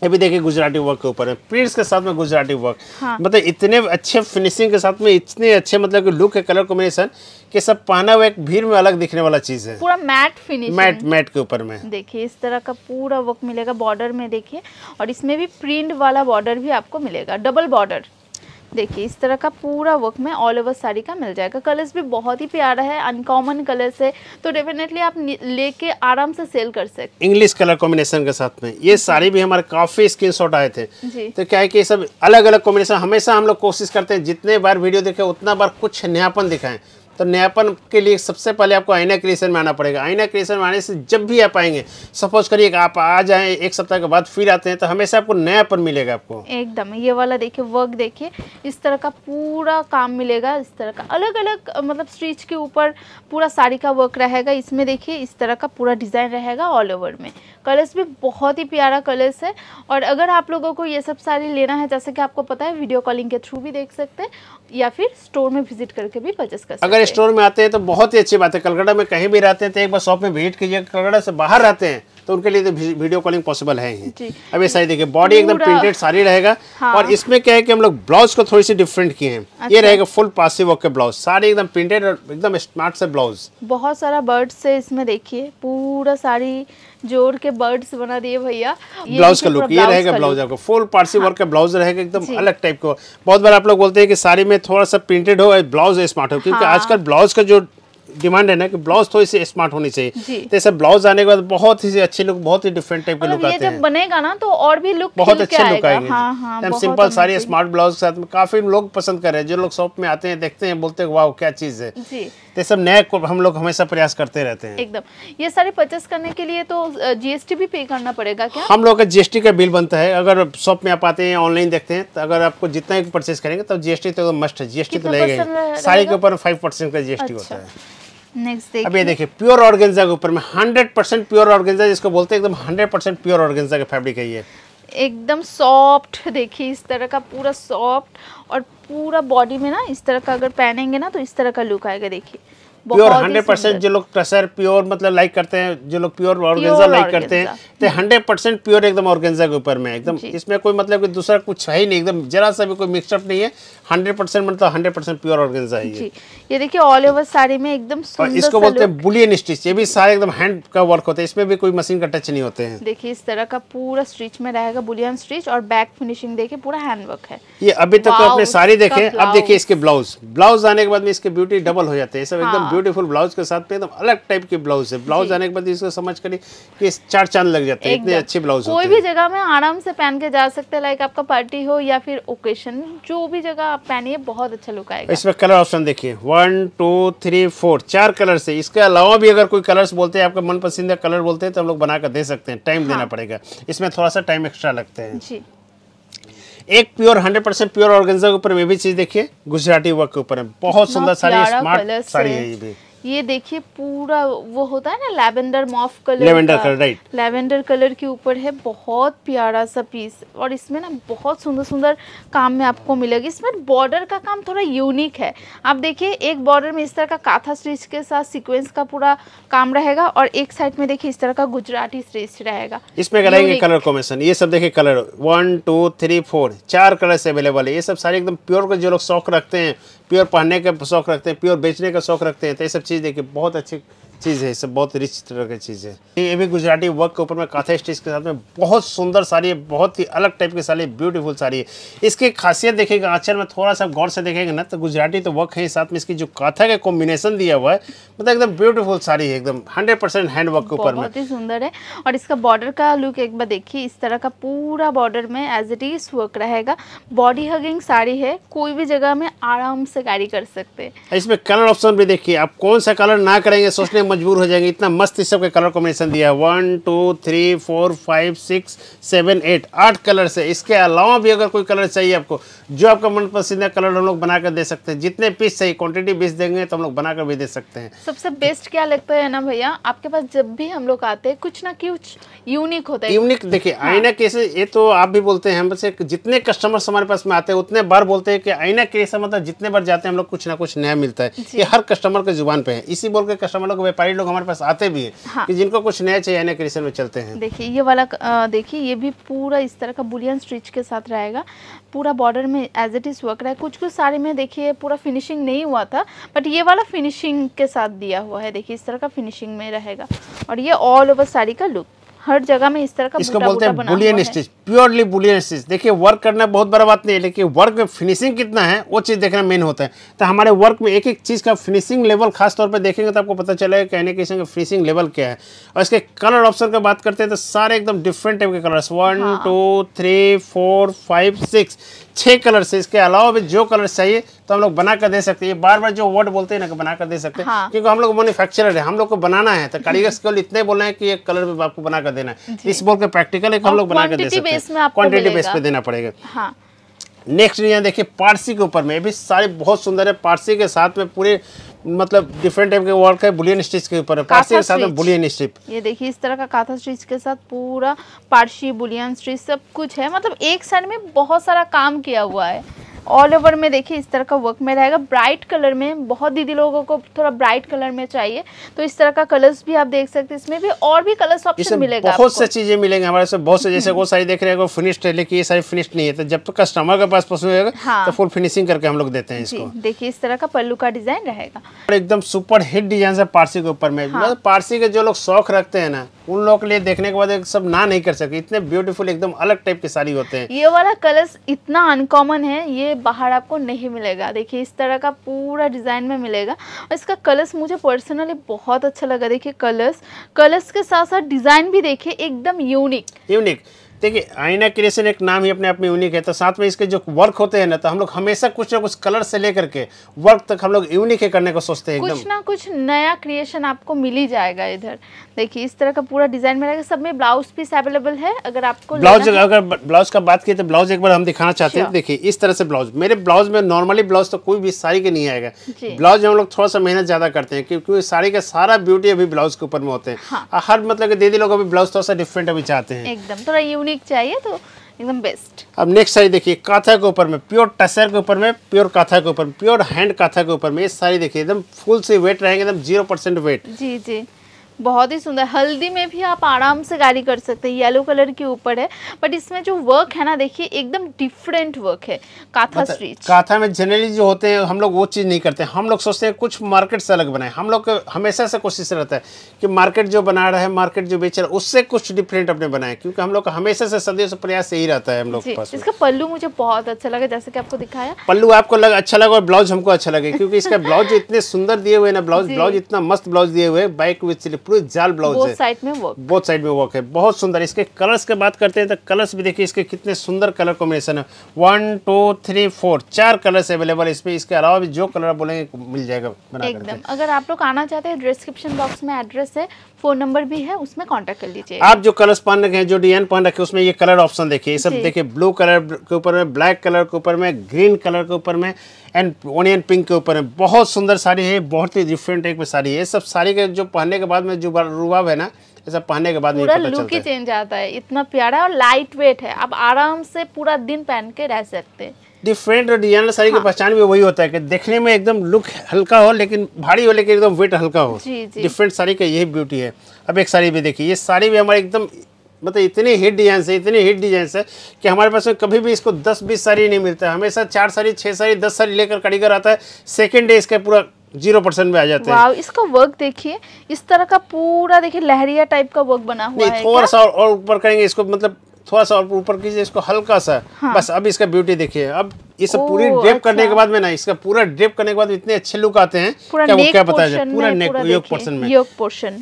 अभी देखिए गुजराती वर्क के ऊपर है प्रिंट्स के साथ में गुजराती वर्क हाँ। मतलब इतने अच्छे फिनिशिंग के साथ में इतने अच्छे मतलब कि लुक है कलर कॉम्बिनेशन कि सब पहना हुआ एक भीड़ में अलग दिखने वाला चीज है पूरा मैट फिनिश मैट मैट के ऊपर में देखिए इस तरह का पूरा वर्क मिलेगा बॉर्डर में देखिए और इसमें भी प्रिंट वाला बॉर्डर भी आपको मिलेगा डबल बॉर्डर देखिए इस तरह का पूरा वर्क में ऑल ओवर साड़ी का मिल जाएगा कलर्स भी बहुत ही प्यारा है अनकॉमन कलर्स है तो डेफिनेटली आप लेके आराम से सेल कर सकते इंग्लिश कलर कॉम्बिनेशन के साथ में ये साड़ी भी हमारे काफी स्क्रीन आए थे तो क्या है कि सब अलग अलग कॉम्बिनेशन हमेशा हम लोग कोशिश करते हैं जितने बार वीडियो देखे उतना बार कुछ नयापन दिखाएं तो नयापन के लिए सबसे पहले आपको आईना क्रिएशन में आना पड़ेगा आईना क्रिएशन में आने से जब भी आप आएंगे सपोज करिए आप आ जाएं एक सप्ताह के बाद फिर आते हैं तो हमेशा आपको नयापन मिलेगा आपको एकदम ये वाला देखिए वर्क देखिए इस तरह का पूरा काम मिलेगा इस तरह का अलग अलग मतलब स्टिच के ऊपर पूरा साड़ी का वर्क रहेगा इसमें देखिए इस तरह का पूरा डिज़ाइन रहेगा ऑल ओवर में कलर्स भी बहुत ही प्यारा कलर्स है और अगर आप लोगों को ये सब साड़ी लेना है जैसे कि आपको पता है वीडियो कॉलिंग के थ्रू भी देख सकते हैं या फिर स्टोर में विजिट करके भी परचेस कर सकते अगर स्टोर में आते हैं तो बहुत ही अच्छी बात है कलकत्ता में कहीं भी रहते हैं तो एक बार शॉप में विजिट कीजिए कलकत्ता से बाहर रहते हैं तो उनके लिए तो वीडियो कॉलिंग पॉसिबल है ही अब ये साड़ी देखिए बॉडी एकदम प्रिंटेड साड़ी रहेगा हाँ। और इसमें क्या है कि हम लोग ब्लाउज को थोड़ी सी डिफरेंट किए हैं अच्छा। ये रहेगा फुल पासिव वर्क के ब्लाउज साड़ी एकदम प्रिंटेड और एकदम स्मार्ट से ब्लाउज बहुत सारा बर्ड्स है इसमें देखिए पूरा साड़ी जोड़ के बर्ड्स बना दिए भैया ब्लाउज का लुक ये रहेगा ब्लाउज आपको फुल पार्सी वर्क का ब्लाउज हाँ। रहेगा एकदम अलग टाइप का बहुत बार आप लोग बोलते हैं कि साड़ी में थोड़ा सा प्रिंटेड हो ब्लाउज स्मार्ट हो क्योंकि हाँ। आजकल ब्लाउज का जो डिमांड है ना कि ब्लाउज थोड़ी सी स्मार्ट होनी चाहिए तो ऐसे ब्लाउज आने के बाद बहुत ही अच्छे लुक बहुत ही डिफरेंट टाइप के लुक मतलब आते हैं बनेगा ना तो और भी लुक बहुत अच्छे लुक आएंगे हाँ, हाँ, सिंपल सारी स्मार्ट ब्लाउज के साथ में काफी लोग पसंद कर रहे हैं जो लोग शॉप में आते हैं देखते हैं बोलते हैं वाह क्या चीज है ये सब नया हम लोग हमेशा प्रयास करते रहते हैं एकदम ये सारे परचेस करने के लिए तो जीएसटी भी पे करना पड़ेगा क्या हम लोग का जीएसटी का बिल बनता है अगर शॉप में आप आते हैं ऑनलाइन देखते हैं तो अगर आपको जितना भी परचेस करेंगे तो जीएसटी तो मस्ट है जीएसटी तो लगेगा साड़ी के ऊपर फाइव परसेंट का जीएसटी होता अच्छा। है नेक्स्ट अब ये देखिए प्योर ऑर्गेंजा के ऊपर में हंड्रेड परसेंट प्योर ऑर्गेंजा जिसको बोलते हैं एकदम हंड्रेड परसेंट प्योर ऑर्गेंजा का फैब्रिक है ये एकदम सॉफ्ट देखिए इस तरह का पूरा सॉफ्ट और पूरा बॉडी में ना इस तरह का अगर पहनेंगे ना तो इस तरह का लुक आएगा देखिए प्योर हंड्रेड परसेंट जो लोग टसर प्योर मतलब लाइक करते हैं जो लोग प्योर ऑर्गेंजा लाइक करते हैं तो हंड्रेड परसेंट प्योर एकदम ऑर्गेंजा के ऊपर में एकदम इसमें कोई मतलब कि दूसरा कुछ है ही नहीं एकदम जरा सा भी कोई मिक्सअप नहीं है हंड्रेड परसेंट मतलब हंड्रेड परसेंट प्योर ऑर्गेंजा है ये देखिए ऑल ओवर साड़ी में एकदम इसको बोलते हैं बुलियन स्टिच ये भी सारे एकदम हैंड का वर्क होता है इसमें भी कोई मशीन का टच नहीं होते हैं देखिए इस तरह का पूरा स्टिच में रहेगा बुलियन स्टिच और बैक फिनिशिंग देखिए पूरा हैंड वर्क है ये अभी तक तो आपने साड़ी देखे अब देखिए इसके ब्लाउज ब्लाउज आने के बाद में इसके ब्यूटी डबल हो जाते हैं सब एकदम हाँ। ब्यूटीफुल ब्लाउज के साथ एकदम अलग टाइप की ब्लाउज है ब्लाउज आने के बाद इसको समझ करिए कि चार चांद लग जाते हैं इतने अच्छे ब्लाउज कोई भी जगह में आराम से पहन के जा सकते हैं लाइक आपका पार्टी हो या फिर ओकेशन जो भी जगह आप पहनिए बहुत अच्छा लुक आएगा इसमें कलर ऑप्शन देखिए वन टू थ्री फोर चार कलर से इसके अलावा भी अगर कोई कलर्स बोलते हैं आपका मन पसंद कलर बोलते हैं तो हम लोग बनाकर दे सकते हैं टाइम हाँ। देना पड़ेगा इसमें थोड़ा सा टाइम एक्स्ट्रा लगते हैं जी एक pure hundred percent pure organza के ऊपर में भी चीज देखिए गुजराती वर्क के ऊपर बहुत सुंदर साड़ी स्मार्ट साड़ी है ये भी ये देखिए पूरा वो होता है ना lavender mauve colour lavender colour right lavender colour के ऊपर है बहुत प्यारा सा पीस और इसमें ना बहुत सुंदर सुंदर काम में आपको मिलेगा इसमें बॉर्डर का काम थोड़ा यूनिक है आप देखिए एक बॉर्डर में इस तरह का काथा स्टिच के साथ सीक्वेंस का पूरा काम रहेगा और एक साइड में देखिए इस तरह का गुजराती स्टिच रहेगा इसमें कराएंगे कलर कॉम्बिनेशन ये सब देखिए colour one two three four चार कलर अवेलेबल है ये सब सारे एकदम प्योर का जो लोग शौक रखते हैं प्योर पहनने का शौक रखते हैं प्योर बेचने का शौक रखते हैं तो ये सब चीज़ देखिए बहुत अच्छी चीज़ है सब बहुत रिच तरह की चीज़ है ये भी गुजराती वर्क के ऊपर में काथा स्टिच के साथ में बहुत सुंदर साड़ी है बहुत ही अलग टाइप की साड़ी ब्यूटीफुल साड़ी है इसकी खासियत देखेगा आंचल में थोड़ा सा गौर से देखेंगे ना तो गुजराती तो वर्क है साथ में इसकी जो काथा का कॉम्बिनेशन दिया हुआ है मतलब एकदम ब्यूटीफुल साड़ी है एकदम हंड्रेड परसेंट हैंड वर्क के ऊपर बहुत ही सुंदर है और इसका बॉर्डर का लुक एक बार देखिए इस तरह का पूरा बॉर्डर में एज इट इज वर्क रहेगा बॉडी हगिंग साड़ी है कोई भी जगह में आराम से कैरी कर सकते हैं इसमें कलर ऑप्शन भी देखिए आप कौन सा कलर ना करेंगे सोचने मजबूर हो जाएंगे इतना मस्त इस सब का कलर कॉम्बिनेशन दिया है one two three four five six seven eight आठ कलर्स है इसके अलावा भी अगर कोई कलर चाहिए आपको जो आपका है कलर हम लोग बनाकर दे सकते हैं जितने पीस चाहिए क्वांटिटी पीस देंगे तो हम लोग बनाकर भी दे सकते हैं सबसे बेस्ट क्या लगता है ना भैया आपके पास जब भी हम लोग आते हैं कुछ ना कुछ यूनिक होता है यूनिक देखिए हाँ। आईना कैसे ये तो आप भी बोलते हैं हम जितने कस्टमर्स हमारे पास में आते हैं उतने बार बोलते हैं कि आईना कैसे मतलब जितने बार जाते हैं हम लोग कुछ ना कुछ नया मिलता है ये हर कस्टमर के जुबान पे है इसी बोल के कस्टमर लोग व्यापारी लोग हमारे पास आते भी हैं हाँ। कि जिनको कुछ नया चाहिए नया क्रिएशन में चलते हैं देखिए ये वाला देखिए ये भी पूरा इस तरह का बुलियन स्टिच के साथ रहेगा पूरा बॉर्डर में एज इट इज़ वर्क रहा है कुछ कुछ साड़ी में देखिए पूरा फिनिशिंग नहीं हुआ था बट ये वाला फिनिशिंग के साथ दिया हुआ है देखिए इस तरह का फिनिशिंग में रहेगा और ये ऑल ओवर साड़ी का लुक हर जगह में इस तरह का इसको बोलते हैं बुलियन प्योरली बुलियन स्टिच देखिए वर्क करना बहुत बड़ा बात नहीं है लेकिन वर्क में फिनिशिंग कितना है वो चीज़ देखना मेन होता है तो हमारे वर्क में एक एक चीज़ का फिनिशिंग लेवल खास तौर पर देखेंगे तो आपको पता चलेगा कहने के का फिनिशिंग लेवल क्या है और इसके कलर ऑप्शन की बात करते हैं तो सारे एकदम डिफरेंट टाइप के colours one two three four five six छः कलर से इसके अलावा भी जो कलर चाहिए तो हम लोग बना कर दे सकते हैं बार बार जो वर्ड बोलते हैं ना बना कर दे सकते हैं हाँ। क्योंकि हम लोग मैन्युफैक्चरर है हम लोग को बनाना है तो कारीगर केवल इतने बोले हैं कि एक कलर भी आपको बना कर देना है इस बोल के प्रैक्टिकल एक हम लोग बना कर दे सकते हैं क्वान्टिटी बेस पे देना पड़ेगा नेक्स्ट हाँ। यहाँ देखिए पारसी के ऊपर में भी सारे बहुत सुंदर है पारसी के साथ में पूरे मतलब डिफरेंट टाइप के वर्क है बुलियन स्टिच के ऊपर है के साथ बुलियन स्टिच ये देखिए इस तरह का काथा स्टिच के साथ पूरा पारसी बुलियन स्टिच सब कुछ है मतलब एक साइड में बहुत सारा काम किया हुआ है ऑल ओवर में देखिए इस तरह का वर्क में रहेगा ब्राइट कलर में बहुत दीदी लोगों को थोड़ा ब्राइट कलर में चाहिए तो इस तरह का कलर्स भी आप देख सकते हैं इसमें भी और भी कलर्स ऑप्शन मिलेगा बहुत सी चीजें मिलेंगे हमारे से बहुत से जैसे हम्म। वो सारी देख रहे हैं फिनिश्ड है लेकिन ये सारी फिनिश्ड नहीं है तो जब तक तो कस्टमर के पास पसंद होगा हाँ। तो फुल फिनिशिंग करके हम लोग देते हैं इसको देखिए इस तरह का पल्लू का डिजाइन रहेगा एकदम सुपर हिट डिजाइन है पारसी के ऊपर में हाँ। मतलब पारसी के जो लोग शौक रखते हैं ना उन लोगों के लिए देखने के बाद सब ना नहीं कर सके इतने ब्यूटीफुल एकदम अलग टाइप की साड़ी होते हैं ये वाला कलर्स इतना अनकॉमन है ये बाहर आपको नहीं मिलेगा देखिए इस तरह का पूरा डिज़ाइन में मिलेगा और इसका कलर्स मुझे पर्सनली बहुत अच्छा लगा देखिए कलर्स कलर्स के साथ साथ डिज़ाइन भी देखिए एकदम यूनिक यूनिक देखिए आईना क्रिएशन एक नाम ही अपने आप में यूनिक है तो साथ में इसके जो वर्क होते हैं ना तो हम लोग हमेशा कुछ ना कुछ कलर से लेकर के वर्क तक हम लोग यूनिक है करने को सोचते हैं कुछ ना कुछ नया क्रिएशन आपको मिल ही जाएगा इधर देखिए इस तरह का पूरा डिजाइन मिलेगा सब में ब्लाउज पीस अवेलेबल है अगर आपको ब्लाउज अगर ब्लाउज का बात की तो ब्लाउज एक बार हम दिखाना चाहते हैं देखिए इस तरह से ब्लाउज मेरे ब्लाउज में नॉर्मली ब्लाउज तो कोई भी साड़ी के नहीं आएगा ब्लाउज हम लोग थोड़ा सा मेहनत ज्यादा करते हैं क्योंकि साड़ी का सारा ब्यूटी अभी ब्लाउज के ऊपर में होते हैं हाँ। हर मतलब दीदी लोग अभी ब्लाउज थोड़ा सा डिफरेंट अभी चाहते हैं एकदम थोड़ा यूनिक यूनिक चाहिए तो एकदम बेस्ट अब नेक्स्ट साड़ी देखिए काथा के ऊपर में प्योर टसर के ऊपर में प्योर काथा के ऊपर प्योर हैंड काथा के ऊपर में ये साड़ी देखिए एकदम फुल से वेट रहेंगे एकदम जीरो परसेंट वेट जी जी बहुत ही सुंदर हल्दी में भी आप आराम से गाड़ी कर सकते हैं येलो कलर के ऊपर है बट इसमें जो वर्क है ना देखिए एकदम डिफरेंट वर्क है काथा स्टिच काथा में जनरली जो होते हैं हम लोग वो चीज़ नहीं करते हम लोग सोचते हैं कुछ मार्केट से अलग बनाए हम लोग हमेशा से कोशिश रहता है कि मार्केट जो बना रहा है मार्केट जो बेच रहा है उससे कुछ डिफरेंट अपने बनाए क्योंकि हम लोग हमेशा से सदियों से प्रयास यही रहता है हम लोग इसका पल्लू मुझे बहुत अच्छा लगा जैसे कि आपको दिखाया पल्लू आपको अच्छा लगा और ब्लाउज हमको अच्छा लगे क्योंकि इसका ब्लाउज इतने सुंदर दिए हुए ना ब्लाउज ब्लाउज इतना मस्त ब्लाउज दिए हुए बाइक विथ पूरे जाल ब्लाउज है साइड में वर्क बहुत साइड में वर्क है बहुत सुंदर इसके कलर्स की बात करते हैं तो कलर्स भी देखिए इसके कितने सुंदर कलर कॉम्बिनेशन है वन टू थ्री फोर चार कलर्स अवेलेबल है इसमें इसके अलावा भी जो कलर बोलेंगे मिल जाएगा एकदम अगर आप लोग आना चाहते हैं डिस्क्रिप्शन बॉक्स में एड्रेस है फोन नंबर भी है उसमें कॉन्टेक्ट कर लीजिए आप जो कलर पहन रखे हैं जो डिजाइन पहन रखे उसमें ये कलर ऑप्शन देखिए ये सब देखिए ब्लू कलर के ऊपर में ब्लैक कलर के ऊपर में ग्रीन कलर के ऊपर में एंड ओनियन पिंक के ऊपर में बहुत सुंदर साड़ी है बहुत ही डिफरेंट टाइप साड़ी है सब साड़ी के जो पहनने के बाद में जो रुबाव है ना ऐसा पहनने के बाद पूरा लुक ही चेंज आता है इतना प्यारा और लाइट वेट है आप आराम से पूरा दिन पहन के रह सकते हैं डिफरेंट और डिजाइनर साड़ी हाँ। की पहचान भी वही होता है कि देखने में एकदम लुक हल्का हो लेकिन भारी हो लेकिन एकदम वेट हल्का हो डिफरेंट साड़ी का यही ब्यूटी है अब एक साड़ी भी देखिए ये साड़ी भी हमारे एकदम मतलब इतने हिट डिजाइन है इतने हिट डिजाइन है कि हमारे पास में कभी भी इसको दस बीस साड़ी नहीं मिलता है हमेशा चार साड़ी छः साड़ी दस साड़ी लेकर कारीगर आता है सेकेंड डे इसका पूरा जीरो परसेंट में आ जाते हैं इसका वर्क देखिए इस तरह का पूरा देखिए लहरिया टाइप का वर्क बना हुआ है थोड़ा सा और ऊपर करेंगे इसको मतलब थोड़ा सा और ऊपर कीजिए इसको हल्का सा हाँ। बस अब इसका ब्यूटी देखिए अब इस पूरी ड्रेप अच्छा। करने के अच्छा। बाद में ना इसका पूरा ड्रेप करने के बाद इतने अच्छे लुक आते हैं क्या वो क्या बताया जाए पूरा नेक योग पोर्शन में योग पोर्शन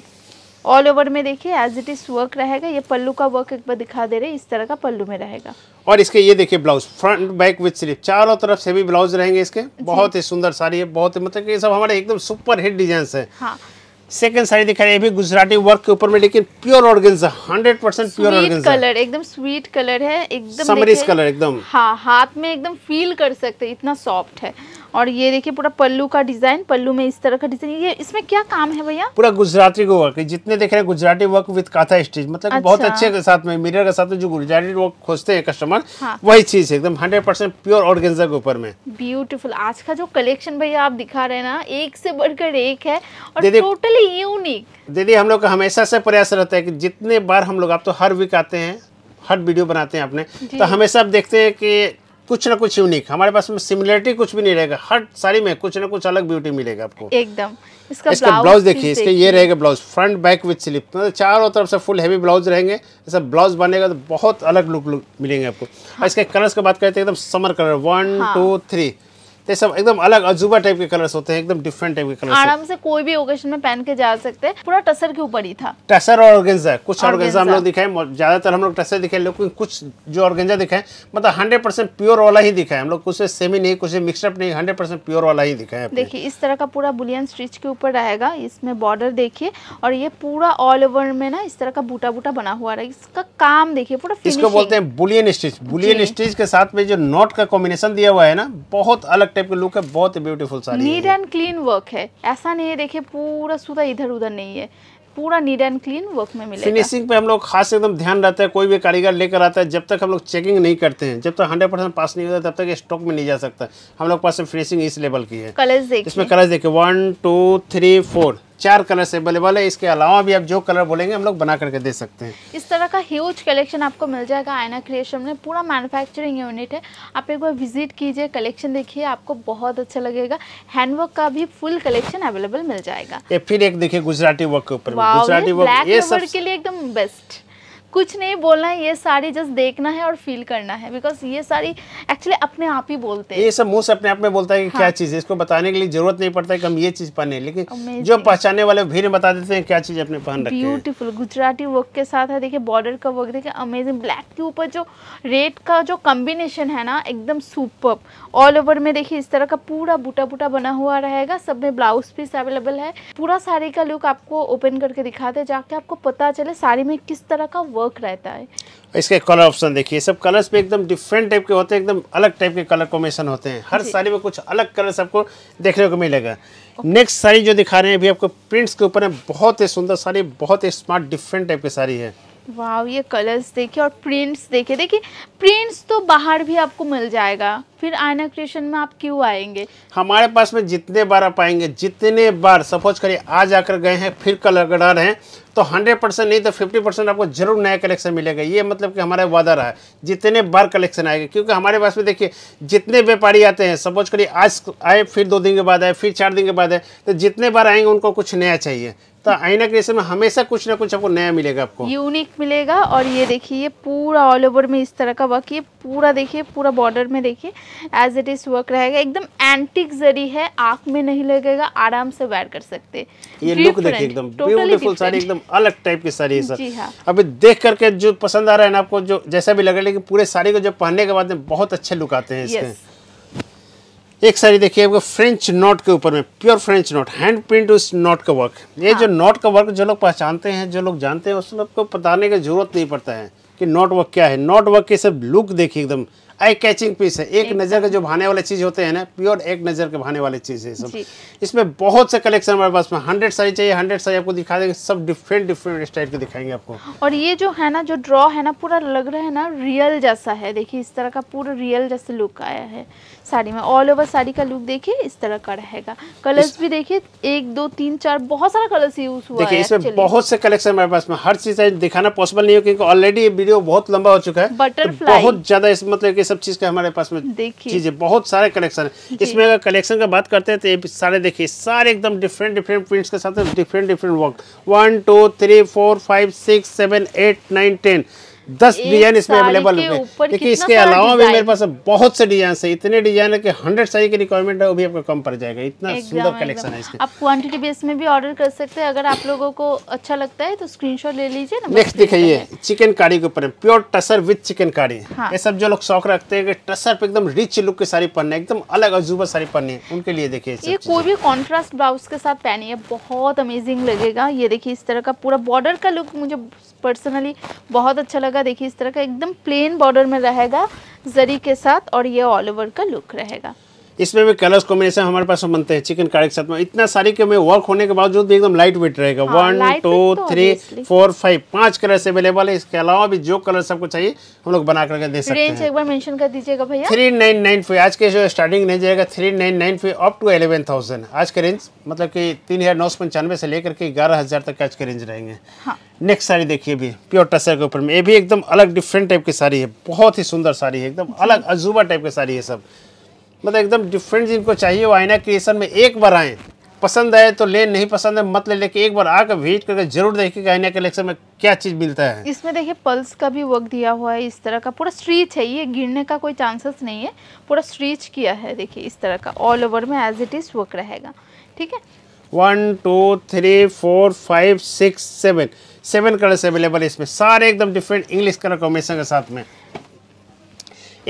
ऑल ओवर में देखिए एज इट इज वर्क रहेगा ये पल्लू का वर्क एक बार दिखा दे रहे इस तरह का पल्लू में रहेगा और इसके ये देखिए blouse front back with sleeve चारों तरफ से भी ब्लाउज रहेंगे इसके बहुत ही सुंदर साड़ी है बहुत ही मतलब ये सब हमारे एकदम सुपर हिट डिजाइन है हाँ। सेकंड साड़ी दिखा रही है भी गुजराती वर्क के ऊपर में लेकिन pure organza hundred percent pure organza colour एकदम स्वीट कलर है एकदम कलर एकदम हाँ हाथ में एकदम फील कर सकते इतना सॉफ्ट है और ये देखिए पूरा पल्लू का डिजाइन पल्लू में इस तरह का डिजाइन ये इसमें क्या काम है भैया पूरा गुजराती को वर्क जितने देख रहे हैं Gujarati work with kantha stitch मतलब अच्छा। बहुत अच्छे के साथ में मिरर के साथ में जो गुजराती वर्क खोजते हैं कस्टमर हाँ। वही चीज एकदम हंड्रेड परसेंट प्योर ऑर्गेन्जा के ऊपर में ब्यूटीफुल आज का जो कलेक्शन भैया आप दिखा रहे ना एक से बढ़कर एक है और टोटली यूनिक दीदी हम लोग का हमेशा से प्रयास रहता है की जितने बार हम लोग आप तो हर वीक आते हैं हर वीडियो बनाते हैं आपने तो हमेशा आप देखते हैं कि कुछ ना कुछ यूनिक हमारे पास में सिमिलरिटी कुछ भी नहीं रहेगा हर साड़ी में कुछ ना कुछ अलग ब्यूटी मिलेगा आपको एकदम इसका, इसका ब्लाउज देखिए इसके ये रहेगा blouse front back with sleeve मतलब चारों तरफ से फुल हैवी ब्लाउज रहेंगे ऐसा ब्लाउज बनेगा तो बहुत अलग लुक लुक मिलेंगे आपको हाँ। इसके कलर्स की बात करते हैं तो एकदम summer colour one two three ये सब एकदम अलग अजूबा टाइप के कलर्स होते हैं एकदम डिफरेंट टाइप के कलर्स आराम से कोई भी ओकेजन में पहन के जा सकते हैं पूरा टसर के ऊपर ही था टसर और ऑर्गेंजा कुछ ऑर्गेंजा हम लोग दिखाए ज्यादातर हम लोग टसर दिखाए लेकिन कुछ जो ऑर्गेंजा दिखाए मतलब हंड्रेड परसेंट प्योर वाला ही दिखाए हम लोग कुछ सेमी नहीं कुछ मिक्सअप नहीं हंड्रेड परसेंट प्योर वाला ही दिखाए देखिए इस तरह का पूरा बुलियन स्टिच के ऊपर रहेगा इसमें बॉर्डर देखिए और ये पूरा ऑल ओवर में ना इस तरह का बूटा बूटा बना हुआ रहेगा इसका काम देखिए पूरा इसको बोलते हैं बुलियन स्टिच बुलियन स्टिच के साथ में जो नॉट का कॉम्बिनेशन दिया हुआ है ना बहुत अलग टाइप का लुक है बहुत beautiful sari neat and clean work है ऐसा नहीं है देखिए पूरा सूदा इधर उधर नहीं है पूरा नीट एंड क्लीन वर्क में मिलेगा फिनिशिंग पे हम लोग खास एकदम ध्यान रहता है कोई भी कारीगर लेकर आता है जब तक हम लोग चेकिंग नहीं करते हैं जब तक हंड्रेड परसेंट पास नहीं होता तब तक स्टॉक में नहीं जा सकता हम लोग पास फिनिशिंग इस लेवल की है कलर इसमें कलर्स देखिए वन टू थ्री फोर चार से अवेलेबल है इसके अलावा भी आप जो कलर बोलेंगे हम लोग बना करके दे सकते हैं इस तरह का ह्यूज कलेक्शन आपको मिल जाएगा आयना क्रिएशन में पूरा मैन्युफैक्चरिंग यूनिट है आप एक बार विजिट कीजिए कलेक्शन देखिए आपको बहुत अच्छा लगेगा हैंडवर्क का भी फुल कलेक्शन अवेलेबल मिल जाएगा फिर एक देखिए गुजराती वर्क के ऊपर गुजराती वर्क के लिए एकदम बेस्ट कुछ नहीं बोलना है ये साड़ी जस्ट देखना है और फील करना है बिकॉज ये साड़ी एक्चुअली अपने आप ही बोलते हैं ये सब मुंह से अपने आप में बोलता है कि हाँ। क्या चीज़ है इसको बताने के लिए जरूरत नहीं पड़ता है कि हम ये चीज़ पहने लेकिन जो पहचाने वाले भीड़ बता देते हैं क्या चीज़ अपने पहन ब्यूटीफुल गुजराती वर्क के साथ है देखिये बॉर्डर का वर्क देखिए अमेजिंग ब्लैक के ऊपर जो रेड का जो कॉम्बिनेशन है ना एकदम सुपर ऑल ओवर में देखिये इस तरह का पूरा बूटा बूटा बना हुआ रहेगा सब में ब्लाउज पीस अवेलेबल है पूरा साड़ी का लुक आपको ओपन करके दिखाते जाके आपको पता चले साड़ी में किस तरह का वर्क वर्क रहता है इसके कलर ऑप्शन देखिए सब कलर्स पे एकदम डिफरेंट टाइप के होते हैं एकदम अलग टाइप के कलर कॉम्बिनेशन होते हैं हर साड़ी में कुछ अलग कलर सबको देखने को मिलेगा नेक्स्ट साड़ी जो दिखा रहे हैं अभी आपको प्रिंट्स के ऊपर है बहुत ही सुंदर साड़ी बहुत ही स्मार्ट डिफरेंट टाइप की साड़ी है वाह ये कलर्स देखिए और प्रिंट्स देखिए देखिए प्रिंट्स तो बाहर भी आपको मिल जाएगा फिर आयना क्रिएशन में आप क्यों आएंगे हमारे पास में जितने बार आप आएंगे जितने बार सपोज करिए आज आकर गए हैं फिर कलर करा रहे हैं तो 100 परसेंट नहीं तो 50 परसेंट आपको जरूर नया कलेक्शन मिलेगा ये मतलब कि हमारा वादा रहा है जितने बार कलेक्शन आएगा क्योंकि हमारे पास में देखिए जितने व्यापारी आते हैं सपोज करिए आज आए फिर दो दिन के बाद आए फिर चार दिन के बाद आए तो जितने बार आएंगे उनको कुछ नया चाहिए तो आईना क्रिएशन में हमेशा कुछ ना कुछ आपको नया मिलेगा आपको यूनिक मिलेगा और ये देखिए ये पूरा ऑल ओवर में इस तरह का वर्क ये पूरा देखिए पूरा बॉर्डर में देखिए एज इट इज वर्क रहेगा एकदम एंटिक जरी है आँख में नहीं लगेगा आराम से वेयर कर सकते ये लुक देखिए एकदम ब्यूटीफुल साड़ी एकदम अलग टाइप की साड़ी है सर हाँ। अभी देख करके जो पसंद आ रहा है ना आपको जो जैसा भी लगा लेकिन पूरे साड़ी को जब पहनने के बाद में बहुत अच्छे लुक आते हैं इसके एक साड़ी देखिए आपको फ्रेंच नोट के ऊपर में pure French knot hand print उस नोट का वर्क ये हाँ। जो नोट का वर्क जो लोग पहचानते हैं जो लोग जानते हैं उस लोग को बताने की जरूरत नहीं पड़ता है कि नोट वर्क क्या है नोट वर्क की सब लुक देखिए एकदम आई कैचिंग पीस है एक नज़र के जो भाने वाले चीज़ होते हैं ना प्योर एक नज़र के भाने वाले चीज़ है सब इसमें बहुत से कलेक्शन हमारे पास में हंड्रेड साड़ी चाहिए हंड्रेड साड़ी आपको दिखा देंगे सब डिफरेंट डिफरेंट स्टाइल के दिखाएंगे आपको और ये जो है ना जो ड्रॉ है ना पूरा लग रहा है ना रियल जैसा है देखिए इस तरह का पूरा रियल जैसे लुक आया है साड़ी में ऑल ओवर साड़ी का लुक देखिए इस तरह का रहेगा कलर्स भी देखिए एक दो तीन चार बहुत सारा कलर्स यूज हुआ देखिए इसमें बहुत से कलेक्शन मेरे पास में हर चीज दिखाना पॉसिबल नहीं है क्योंकि ऑलरेडी ये वीडियो बहुत लंबा हो चुका है बटरफ्लाई तो बहुत ज्यादा इस मतलब की सब चीज का हमारे पास में चीजें बहुत सारे कलेक्शन है इसमें अगर कलेक्शन का बात करते हैं तो सारे देखिए सारे एकदम डिफरेंट डिफरेंट प्रिंट्स के साथ different different work one two three four five six seven eight nine ten दस डिजाइन इसमें अवेलेबल होंगे क्योंकि इसके अलावा भी मेरे पास बहुत से डिजाइन है इतने डिजाइन है कि हंड्रेड साइज की रिक्वायरमेंट है वो भी आपको कम पड़ जाएगा इतना सुंदर कलेक्शन है इसके आप क्वांटिटी बेस में भी ऑर्डर कर सकते हैं अगर आप लोगों को अच्छा लगता है तो स्क्रीन ले लीजिए नेक्स्ट दिखाइए चिकन कारी के ऊपर प्योर टसर विद चिकन कारी ये सब जो लोग शौक रखते हैं कि टसर पे एकदम रिच लुक की साड़ी पहनने एकदम अलग अजूबा साड़ी पहनने उनके लिए देखिए ये कोई भी कॉन्ट्रास्ट ब्लाउज के साथ पहनी है बहुत अमेजिंग लगेगा ये देखिए इस तरह का पूरा बॉर्डर का लुक मुझे पर्सनली बहुत अच्छा लगा रहेगा देखिए इस तरह का एकदम प्लेन बॉर्डर में रहेगा जरी के साथ और ये ऑल ओवर का लुक रहेगा इसमें भी कलर्स कॉम्बिनेशन हमारे पास बनते हैं चिकन कड़ी के साथ में इतना सारी के में वर्क होने के बावजूद भी एकदम लाइट वेट रहेगा one two three four five पांच कलर अवेलेबल है इसके अलावा भी जो कलर सबको चाहिए हम लोग बना करके दे सकते हैं एक बार मेंशन कर दीजिएगा भैया थ्री नाइन नाइन फाइव आज के जो स्टार्टिंग रेंज रहेगा three nine nine five up to eleven thousand आज के रेंज मतलब की तीन हजार नौ सौ पंचानवे से लेकर के ग्यारह हजार तक आज के रेंज रहेंगे नेक्स्ट हाँ। साड़ी देखिए भी प्योर टसर के ऊपर में ये भी एकदम अलग डिफरेंट टाइप की साड़ी है बहुत ही सुंदर साड़ी है एकदम अलग अजूबा टाइप की साड़ी है सब मतलब एकदम डिफरेंट जिनको चाहिए वो आइना क्रिएशन में एक बार आएँ पसंद आए तो ले नहीं पसंद है मत ले लेके एक बार आकर विजिट करके जरूर देखिए कि आइना कलेक्शन में क्या चीज़ मिलता है इसमें देखिए पल्स का भी वर्क दिया हुआ है इस तरह का पूरा स्ट्रीच है ये गिरने का कोई चांसेस नहीं है पूरा स्ट्रीच किया है देखिए इस तरह का ऑल ओवर में एज इट इज़ वर्क रहेगा ठीक है one two three four five six seven seven colours available है इसमें सारे एकदम डिफरेंट इंग्लिश कलर कॉम्बिनेशन के साथ में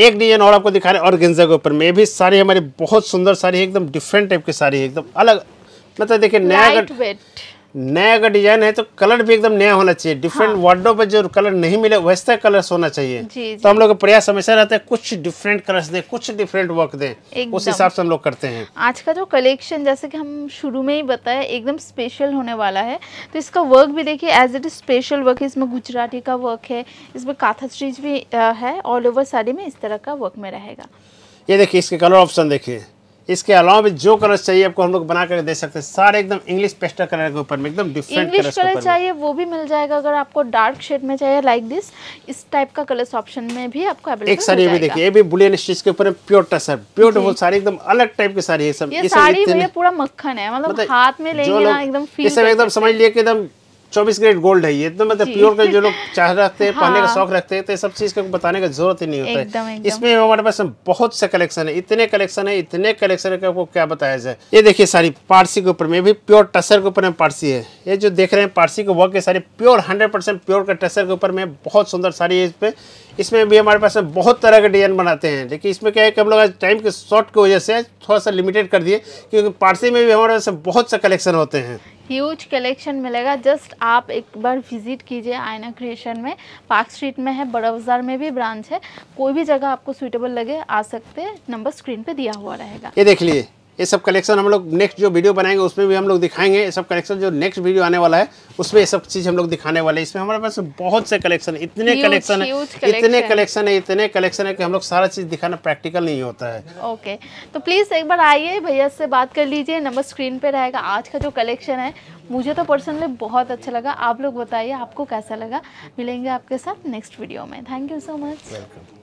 एक डिजाइन और आपको दिखा रहे हैं और गेंजा के ऊपर में भी सारी हमारी बहुत सुंदर साड़ी है एकदम डिफरेंट टाइप की साड़ी है एकदम अलग मतलब देखिए नया नया अगर डिजाइन है तो कलर भी एकदम नया होना चाहिए डिफरेंट हाँ। वार्डो पर जो कलर नहीं मिले वैसे कलर होना चाहिए जी, जी। तो हम लोग का प्रयास हमेशा रहता है कुछ डिफरेंट कलर्स दें कुछ डिफरेंट वर्क दें उस हिसाब से हम लोग करते हैं आज का जो कलेक्शन जैसे कि हम शुरू में ही बताया एकदम स्पेशल होने वाला है तो इसका वर्क भी देखिए as it is special work है इसमें गुजराती का वर्क है इसमें काथा स्ट्रीच भी है ऑल ओवर साड़ी में इस तरह का वर्क में रहेगा ये देखिए इसके कलर ऑप्शन देखिए इसके अलावा भी जो कलर चाहिए आपको हम लोग बना कर दे सकते हैं सारे एकदम इंग्लिश पेस्टल कलर के ऊपर में एकदम डिफरेंट कलर कलर चाहिए वो भी मिल जाएगा अगर आपको डार्क शेड में चाहिए लाइक दिस इस टाइप का कलर ऑप्शन में भी आपको अवेलेबल एक साड़ी भी देखिए ये भी बुलियन स्टीच के ऊपर प्योर टसर ब्यूटीफुल साड़ी एकदम अलग टाइप की साड़ी है सब ये साड़ी पूरा मक्खन है मतलब, मतलब हाथ में लेंगे ना एकदम फील एकदम समझ लिए एकदम चौबीस ग्रेड गोल्ड है ये तो मतलब प्योर का जो लोग चाह रखते हैं हाँ। पहनने का शौक रखते हैं तो ये सब चीज़ का बताने का जरूरत ही नहीं होता है इसमें हमारे पास बहुत से कलेक्शन है इतने कलेक्शन है इतने कलेक्शन है आपको क्या बताया जाए ये देखिए सारी पारसी के ऊपर में भी प्योर टसर के ऊपर में पारसी है ये जो देख रहे हैं पारसी के वर्क है सारी प्योर हंड्रेड प्योर का टसर के ऊपर में बहुत सुंदर साड़ी है इस पर इसमें भी हमारे पास बहुत तरह के डिजाइन बनाते हैं लेकिन इसमें क्या है कि हम लोग आज टाइम के शॉर्ट की वजह से थोड़ा सा लिमिटेड कर दिए क्योंकि पारसी में भी हमारे पास बहुत से कलेक्शन होते हैं ह्यूज कलेक्शन मिलेगा जस्ट आप एक बार विज़िट कीजिए आयना क्रिएशन में पार्क स्ट्रीट में है बड़ा बाज़ार में भी ब्रांच है कोई भी जगह आपको सुइटेबल लगे आ सकते हैं नंबर स्क्रीन पे दिया हुआ रहेगा ये देख लीजिए ये सब कलेक्शन हम लोग नेक्स्ट जो वीडियो बनाएंगे उसमें भी हम लोग दिखाएंगे ये सब कलेक्शन जो नेक्स्ट वीडियो आने वाला है उसमें ये सब चीज़ हम लोग दिखाने वाले हैं इसमें हमारे पास बहुत से कलेक्शन इतने कलेक्शन है इतने कलेक्शन है इतने कलेक्शन है कि हम लोग सारा चीज़ दिखाना प्रैक्टिकल नहीं होता है ओके तो प्लीज़ एक बार आइए भैया से बात कर लीजिए नंबर स्क्रीन पर रहेगा आज का जो कलेक्शन है मुझे तो पर्सनली बहुत अच्छा लगा आप लोग बताइए आपको कैसा लगा मिलेंगे आपके साथ नेक्स्ट वीडियो में थैंक यू सो मच